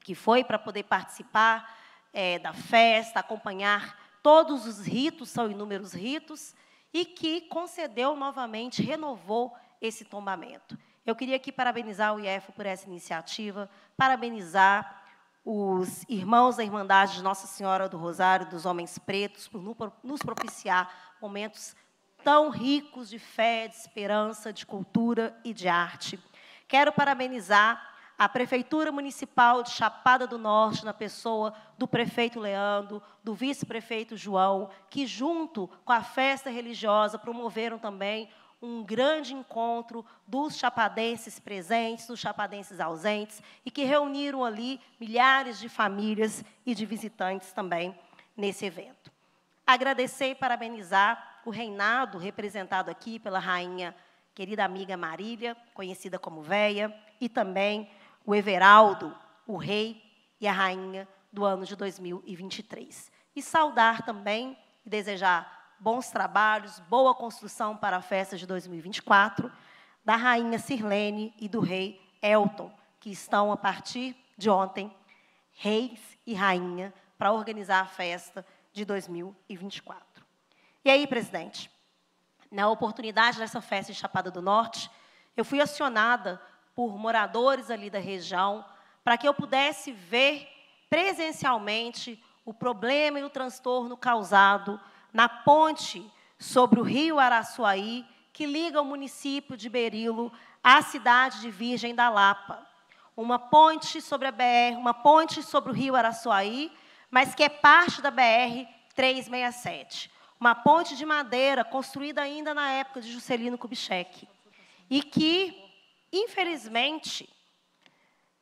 que foi para poder participar é, da festa, acompanhar todos os ritos, são inúmeros ritos, e que concedeu novamente, renovou esse tombamento. Eu queria aqui parabenizar o IEF por essa iniciativa, parabenizar os irmãos da Irmandade de Nossa Senhora do Rosário, dos Homens Pretos, por nos propiciar momentos tão ricos de fé, de esperança, de cultura e de arte. Quero parabenizar a Prefeitura Municipal de Chapada do Norte, na pessoa do prefeito Leandro, do vice-prefeito João, que, junto com a festa religiosa, promoveram também um grande encontro dos chapadenses presentes, dos chapadenses ausentes, e que reuniram ali milhares de famílias e de visitantes também nesse evento. Agradecer e parabenizar o reinado representado aqui pela rainha, querida amiga Marília, conhecida como Véia, e também o Everaldo, o rei e a rainha do ano de 2023. E saudar também e desejar bons trabalhos, boa construção para a festa de 2024, da rainha Sirlene e do rei Elton, que estão, a partir de ontem, reis e rainha, para organizar a festa de 2024. E aí, presidente, na oportunidade dessa festa de Chapada do Norte, eu fui acionada por moradores ali da região para que eu pudesse ver presencialmente o problema e o transtorno causado na ponte sobre o rio Araçuaí, que liga o município de Berilo à cidade de Virgem da Lapa. Uma ponte sobre a BR, uma ponte sobre o rio Araçuaí, mas que é parte da BR 367. Uma ponte de madeira construída ainda na época de Juscelino Kubitschek. E que, infelizmente,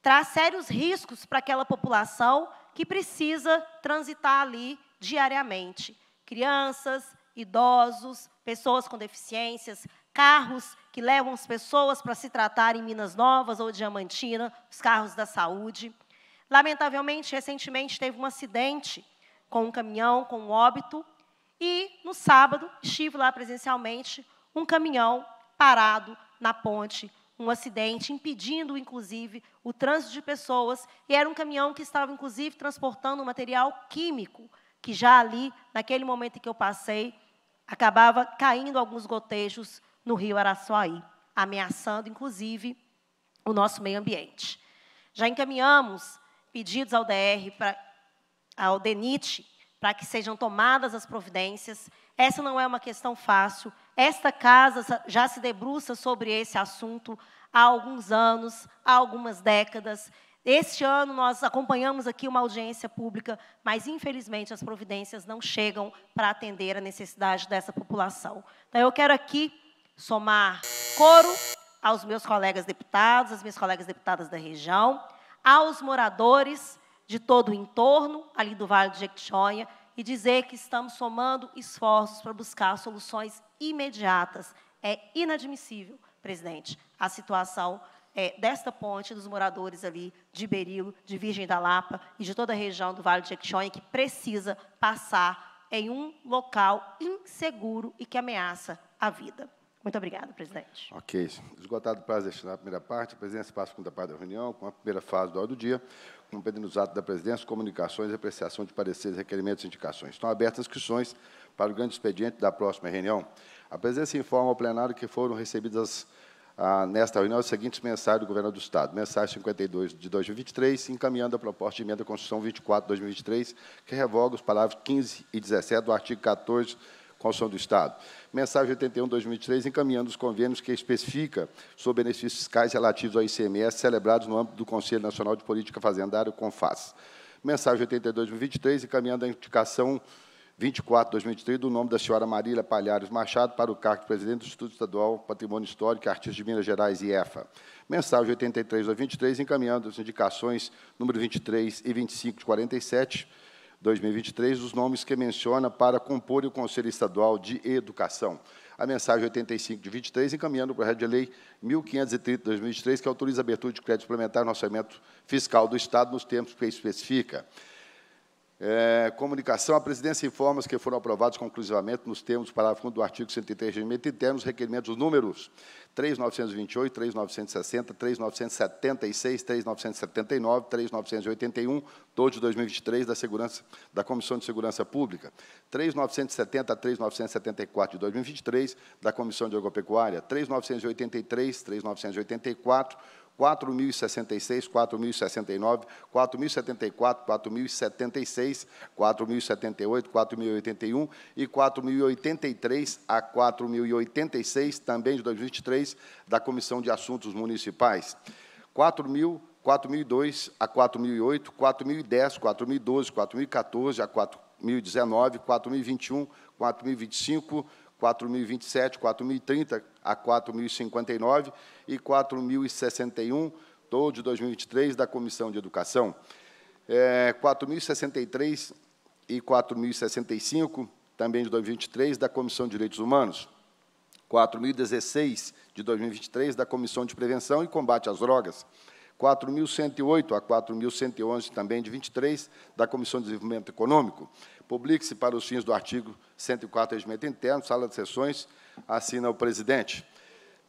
traz sérios riscos para aquela população que precisa transitar ali diariamente crianças, idosos, pessoas com deficiências, carros que levam as pessoas para se tratar em Minas Novas ou Diamantina, os carros da saúde. Lamentavelmente, recentemente teve um acidente com um caminhão, com um óbito, e no sábado estive lá presencialmente, um caminhão parado na ponte, um acidente impedindo inclusive o trânsito de pessoas, e era um caminhão que estava inclusive transportando material químico que já ali, naquele momento em que eu passei, acabava caindo alguns gotejos no rio Araçuaí, ameaçando, inclusive, o nosso meio ambiente. Já encaminhamos pedidos ao DR, pra, ao DENIT, para que sejam tomadas as providências. Essa não é uma questão fácil. Esta casa já se debruça sobre esse assunto há alguns anos, há algumas décadas, este ano nós acompanhamos aqui uma audiência pública, mas infelizmente as providências não chegam para atender a necessidade dessa população. Então eu quero aqui somar coro aos meus colegas deputados, às minhas colegas deputadas da região, aos moradores de todo o entorno ali do Vale do Jequitinhonha e dizer que estamos somando esforços para buscar soluções imediatas. É inadmissível, presidente, a situação é, desta ponte dos moradores ali de Berilo, de Virgem da Lapa e de toda a região do Vale de Jequitinhonha que precisa passar em um local inseguro e que ameaça a vida. Muito obrigada, presidente. Ok. Esgotado o prazo destinado à primeira parte, a presidência passa a segunda parte da reunião, com a primeira fase do horário do dia, com o pedido nos atos da presidência, comunicações, apreciação de pareceres, requerimentos e indicações. Estão abertas as inscrições para o grande expediente da próxima reunião. A presidência informa ao plenário que foram recebidas as ah, nesta reunião a é seguinte mensagem do Governo do Estado, mensagem 52 de 2023, encaminhando a proposta de emenda à Constituição 24 de 2023, que revoga os parágrafos 15 e 17 do artigo 14 da Constituição do Estado. Mensagem 81 de 2023, encaminhando os convênios que especifica sobre benefícios fiscais relativos ao ICMS celebrados no âmbito do Conselho Nacional de Política Fazendária, o CONFAS. Mensagem 82 de 2023, encaminhando a indicação 24 de 2023, do nome da senhora Marília Palhares Machado para o cargo de presidente do Instituto Estadual Patrimônio Histórico e Artistas de Minas Gerais, IEFA. Mensagem 83 a 23, encaminhando as indicações número 23 e 25 de 47, 2023, os nomes que menciona para compor o Conselho Estadual de Educação. A mensagem 85 de 23, encaminhando o projeto de lei 1530 de 2023, que autoriza a abertura de crédito suplementar no orçamento fiscal do Estado nos termos que especifica. É, comunicação, a presidência informa que foram aprovados conclusivamente nos termos do parágrafo 1 do artigo 103 regimento interno os requerimentos números 3.928, 3.960, 3.976, 3.979, 3.981, 12 de 2023 da, segurança, da Comissão de Segurança Pública, 3.970 a 3.974 de 2023 da Comissão de Agropecuária, 3.983, 3.984, 4.066, 4.069, 4.074, 4.076, 4.078, 4.081 e 4.083 a 4.086, também de 2023, da Comissão de Assuntos Municipais. 4.000 4.002 a 4.008, 4.010, 4.012, 4.014 a 4.019, 4.021, 4.025, 4.027, 4.030 a 4.059 e 4.061, todo de 2023, da Comissão de Educação. É, 4.063 e 4.065, também de 2023, da Comissão de Direitos Humanos. 4.016, de 2023, da Comissão de Prevenção e Combate às Drogas. 4.108 a 4.111, também de 23, da Comissão de Desenvolvimento Econômico. Publique-se para os fins do artigo 104 do Regimento Interno, sala de sessões, assina o presidente.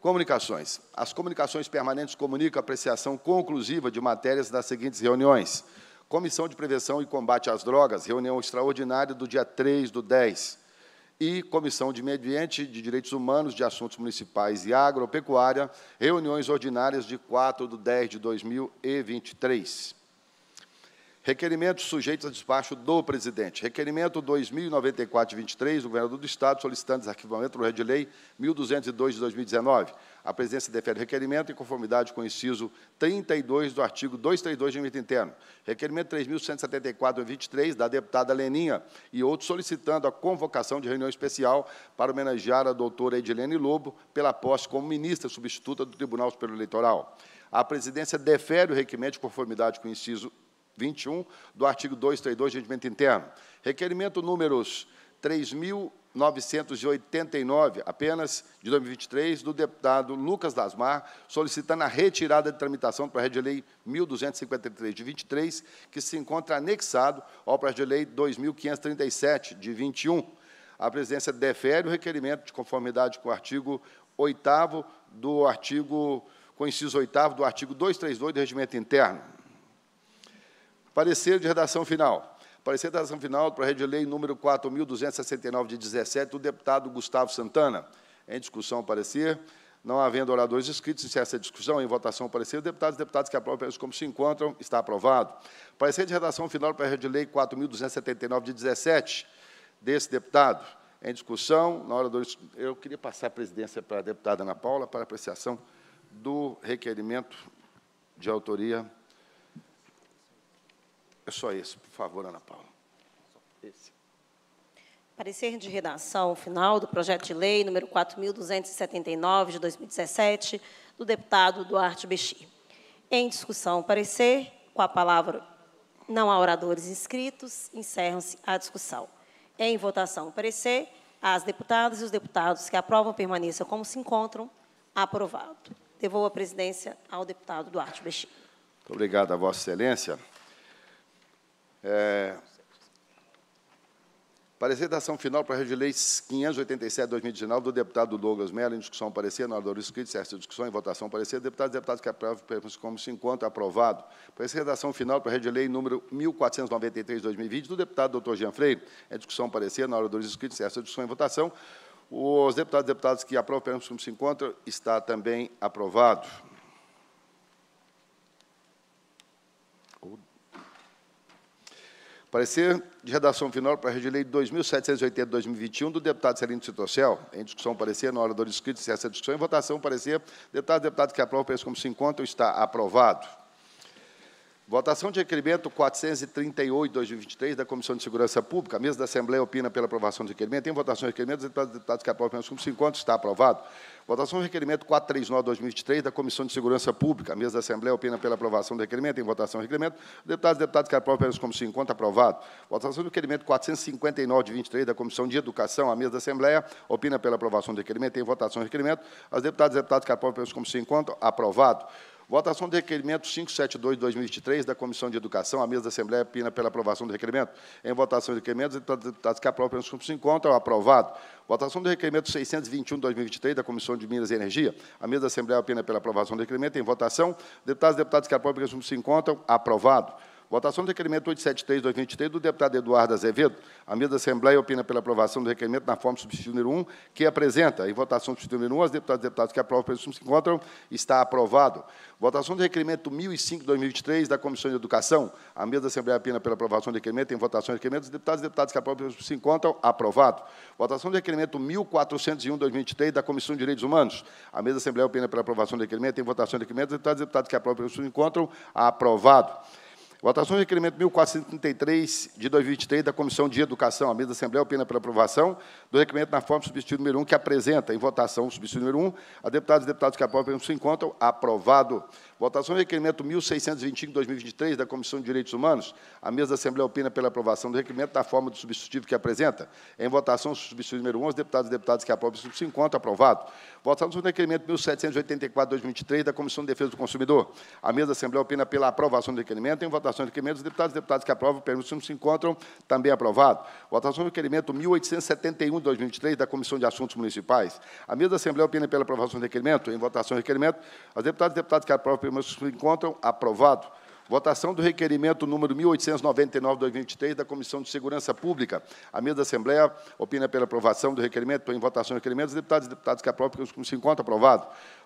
Comunicações. As comunicações permanentes comunicam a apreciação conclusiva de matérias das seguintes reuniões. Comissão de Prevenção e Combate às Drogas, reunião extraordinária do dia 3 do 10. E Comissão de Meio Ambiente, de Direitos Humanos, de Assuntos Municipais e Agropecuária, reuniões ordinárias de 4 do 10 de 2023. Requerimentos sujeitos a despacho do presidente. Requerimento 2094-23 do governador do Estado, solicitando desarquivamento do Red Lei 1202 de 2019. A presidência defere requerimento em conformidade com o inciso 32 do artigo 232 do Limite Interno. Requerimento 3.174-23 da deputada Leninha e outros solicitando a convocação de reunião especial para homenagear a doutora Edilene Lobo pela posse como ministra substituta do Tribunal Superior Eleitoral. A presidência defere o requerimento de conformidade com o inciso 21 do artigo 232 do Regimento Interno. Requerimento números 3.989, apenas de 2023, do deputado Lucas Dasmar, solicitando a retirada de tramitação do projeto de lei 1253 de 23, que se encontra anexado ao projeto de lei 2537 de 21. A presidência defere o requerimento de conformidade com o artigo 8 do artigo com o inciso 8 do artigo 232 do Regimento Interno. Parecer de redação final. Parecer de redação final do projeto de lei número 4.269, de 17, do deputado Gustavo Santana. Em discussão, parecer. Não havendo oradores inscritos, encerra essa discussão em votação parecer. Deputados e deputadas que aprovam como se encontram, está aprovado. Parecer de redação final do projeto de lei 4.279, de 17, desse deputado. Em discussão, na hora do... Eu queria passar a presidência para a deputada Ana Paula para apreciação do requerimento de autoria é só esse, por favor, Ana Paula. Esse. Parecer de redação final do projeto de lei número 4.279 de 2017 do deputado Duarte Bexi. Em discussão, parecer com a palavra não há oradores inscritos, encerram-se a discussão. Em votação, parecer as deputadas e os deputados que aprovam permaneçam como se encontram. Aprovado. Devolvo a presidência ao deputado Duarte Bexi. Muito obrigado, a Vossa Excelência. É, parecer da ação final para a Rede Lei 587, 2019, do deputado Douglas Mello, em discussão parecer, na hora do escrito, certa discussão, em votação parecer, deputados e deputados que aprovam como se encontra aprovado. Parecer redação final para a Rede Lei número 1493, 2020, do deputado doutor Jean Freire, em discussão parecer, na hora do escrito, certa discussão, em votação. Os deputados e deputadas que aprovam, como se encontra, está também aprovado. Parecer de redação final para a Rede Lei 2780-2021 do deputado Celino Citocel. Em discussão, parecer, na hora do escrito, se essa discussão. Em é votação, parecer, deputado deputado que aprova, pensa como se encontra, está aprovado. Votação de requerimento 438, 2023, da Comissão de Segurança Pública. A mesa da Assembleia opina pela aprovação do requerimento. Em votação de requerimento, os deputados que aprovam menos como 50 está aprovado. Votação de requerimento 439, 2023, da Comissão de Segurança Pública. A mesa da Assembleia opina pela aprovação do requerimento. Em votação de requerimento, Os deputados e deputadas que aprovam menos como 50 aprovado. Votação do requerimento 459, de 23, da Comissão de Educação. A mesa da Assembleia opina pela aprovação do requerimento. Em votação de requerimento, Os deputados e deputados que aprovam menos como 50 aprovado. Votação do requerimento 572 de 2023 da Comissão de Educação. A mesa da Assembleia opina pela aprovação do requerimento. Em votação do requerimento, deputados que aprovam pelo se encontram aprovado. Votação do requerimento 621 de 2023 da Comissão de Minas e Energia. A mesa da Assembleia opina pela aprovação do requerimento. Em votação, deputados e deputadas que aprovam pelo se encontram aprovado. Votação do requerimento 873 2023 do deputado Eduardo Azevedo. A mesa da Assembleia opina pela aprovação do requerimento na forma substituto número 1, que apresenta. Em votação substituto número 1, as deputadas e deputados que aprovam pelo se encontram, está aprovado. Votação do requerimento 1005 2023 da Comissão de Educação. A mesa da Assembleia opina pela aprovação do requerimento. Em votação do requerimento, os deputados e deputados que aprovam pelo se encontram, aprovado. Votação do requerimento 1401 2023 da Comissão de Direitos Humanos. A mesa da Assembleia opina pela aprovação do requerimento. Em votação do requerimento, os deputados e deputados que aprovam pelo se encontram, aprovado. Votação do requerimento 1433 de 2023 da Comissão de Educação, a mesa da Assembleia opina pela aprovação do requerimento na forma substituto número 1, que apresenta em votação o substituto número 1. A Deputada e deputados que aprovam se encontram aprovado. Votação do requerimento 1625-2023 da Comissão de Direitos Humanos. A mesa da Assembleia opina pela aprovação do requerimento da forma do substitutivo que apresenta. Em votação, substitutivo número 11, deputados e deputadas que aprovam, se encontra aprovado. Votação do requerimento 1784-2023 da Comissão de Defesa do Consumidor. A mesa da Assembleia opina pela aprovação do requerimento. Em votação, os deputados e deputadas que aprovam, permisso se encontram também aprovado. Votação do requerimento 1871-2023 da Comissão de Assuntos Municipais. A mesa da Assembleia opina pela aprovação do requerimento. Em votação, requerimento, as deputadas e deputados que aprovam, apenas se encontram aprovado. Votação do requerimento número 1899-2023 da Comissão de Segurança Pública. A mesa da Assembleia opina pela aprovação do requerimento. põe em votação o requerimento. dos deputados e deputadas que aprovam, porque se encontra aprovado.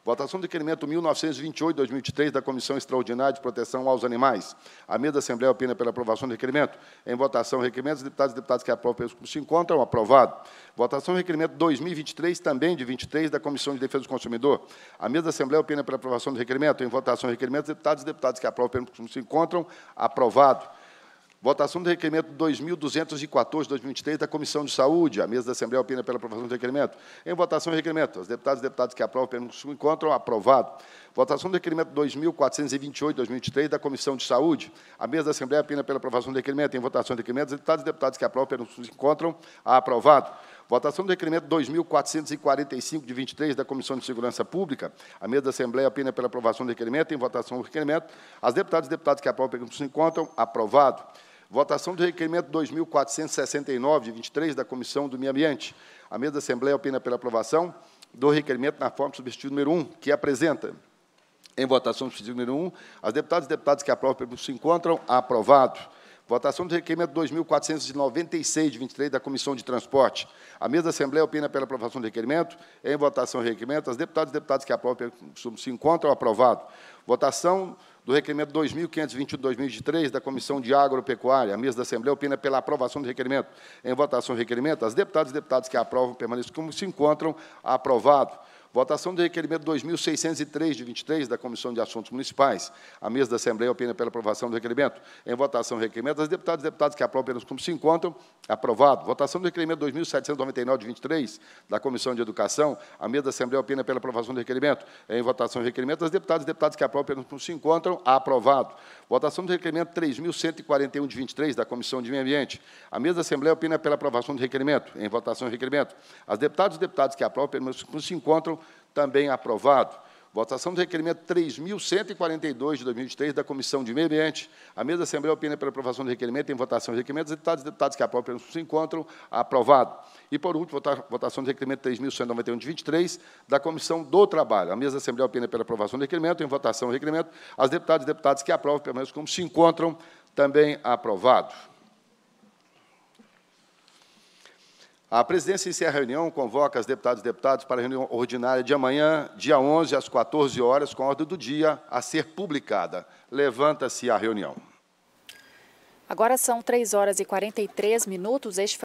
Votação do requerimento 1928-2003 da Comissão Extraordinária de Proteção aos Animais. A mesa da Assembleia opina pela aprovação do requerimento. Em votação, requerimentos deputados e deputadas que aprovam pelo se encontram é aprovado. Votação do requerimento 2023, também de 23, da Comissão de Defesa do Consumidor. A mesa da Assembleia opina pela aprovação do requerimento. Em votação, requerimentos deputados e deputadas que aprovam pelo se encontram aprovado. Votação do requerimento 2214-2023 da Comissão de Saúde. A mesa da Assembleia opina pela aprovação do requerimento. Em votação, o requerimento. Os deputados e deputadas que aprovam, perguntam se encontram. Aprovado. Votação do requerimento 2428-2023 da Comissão de Saúde. A mesa da Assembleia opina pela aprovação do requerimento. Em votação, o requerimento. Os deputados e deputadas que aprovam, perguntam se encontram. Aprovado. Votação do requerimento 2445 de 23 da Comissão de Segurança Pública. A mesa da Assembleia opina pela aprovação do requerimento. Em votação, o requerimento. As deputadas e deputados que aprovam, perguntam se encontram. Aprovado. Votação do requerimento 2469, de 23, da Comissão do Meio Ambiente. A mesa da Assembleia opina pela aprovação do requerimento na forma substituto número 1, que apresenta em votação substituto número 1, as deputadas e deputados que aprovam se encontram aprovado. Votação do requerimento 2496, de 23, da Comissão de Transporte. A mesa da Assembleia opina pela aprovação do requerimento. Em votação, requerimento. As deputadas e deputados que aprovam se encontram aprovado. Votação do requerimento 2521-2023 da Comissão de Agropecuária. A mesa da Assembleia opina pela aprovação do requerimento. Em votação, requerimento. As deputadas e deputados que aprovam permaneçam como se encontram aprovado. Votação do requerimento 2603 de 23 da Comissão de Assuntos Municipais. A mesa da Assembleia opina pela aprovação do requerimento. Em votação requerimento, as deputadas e deputados que aprovam apenas como se encontram, aprovado. Votação do requerimento 2799 de 23 da Comissão de Educação. A mesa da Assembleia opina pela aprovação do requerimento. Em votação requerimento, as deputadas e deputados que aprovam apenas como se encontram, aprovado. Votação do requerimento 3141 de 23 da Comissão de Meio Ambiente. A mesa da Assembleia opina pela aprovação do requerimento. Em votação requerimento, as deputadas e deputados que aprovam apenas como se encontram, também aprovado. Votação do requerimento 3.142 de 2003 da Comissão de Meio Ambiente. A mesa da Assembleia opina pela aprovação do requerimento em votação. Os requerimentos deputados e deputados que aprovam se encontram aprovado. E, por último, votação do requerimento 3.191 de 23 da Comissão do Trabalho. A mesa da Assembleia opina pela aprovação do requerimento em votação. O requerimento, as deputadas e deputados que aprovam permanecem como se encontram também aprovado. A presidência encerra a reunião, convoca as deputadas e deputados para a reunião ordinária de amanhã, dia 11, às 14 horas, com a ordem do dia a ser publicada. Levanta-se a reunião. Agora são 3 horas e 43 minutos. Este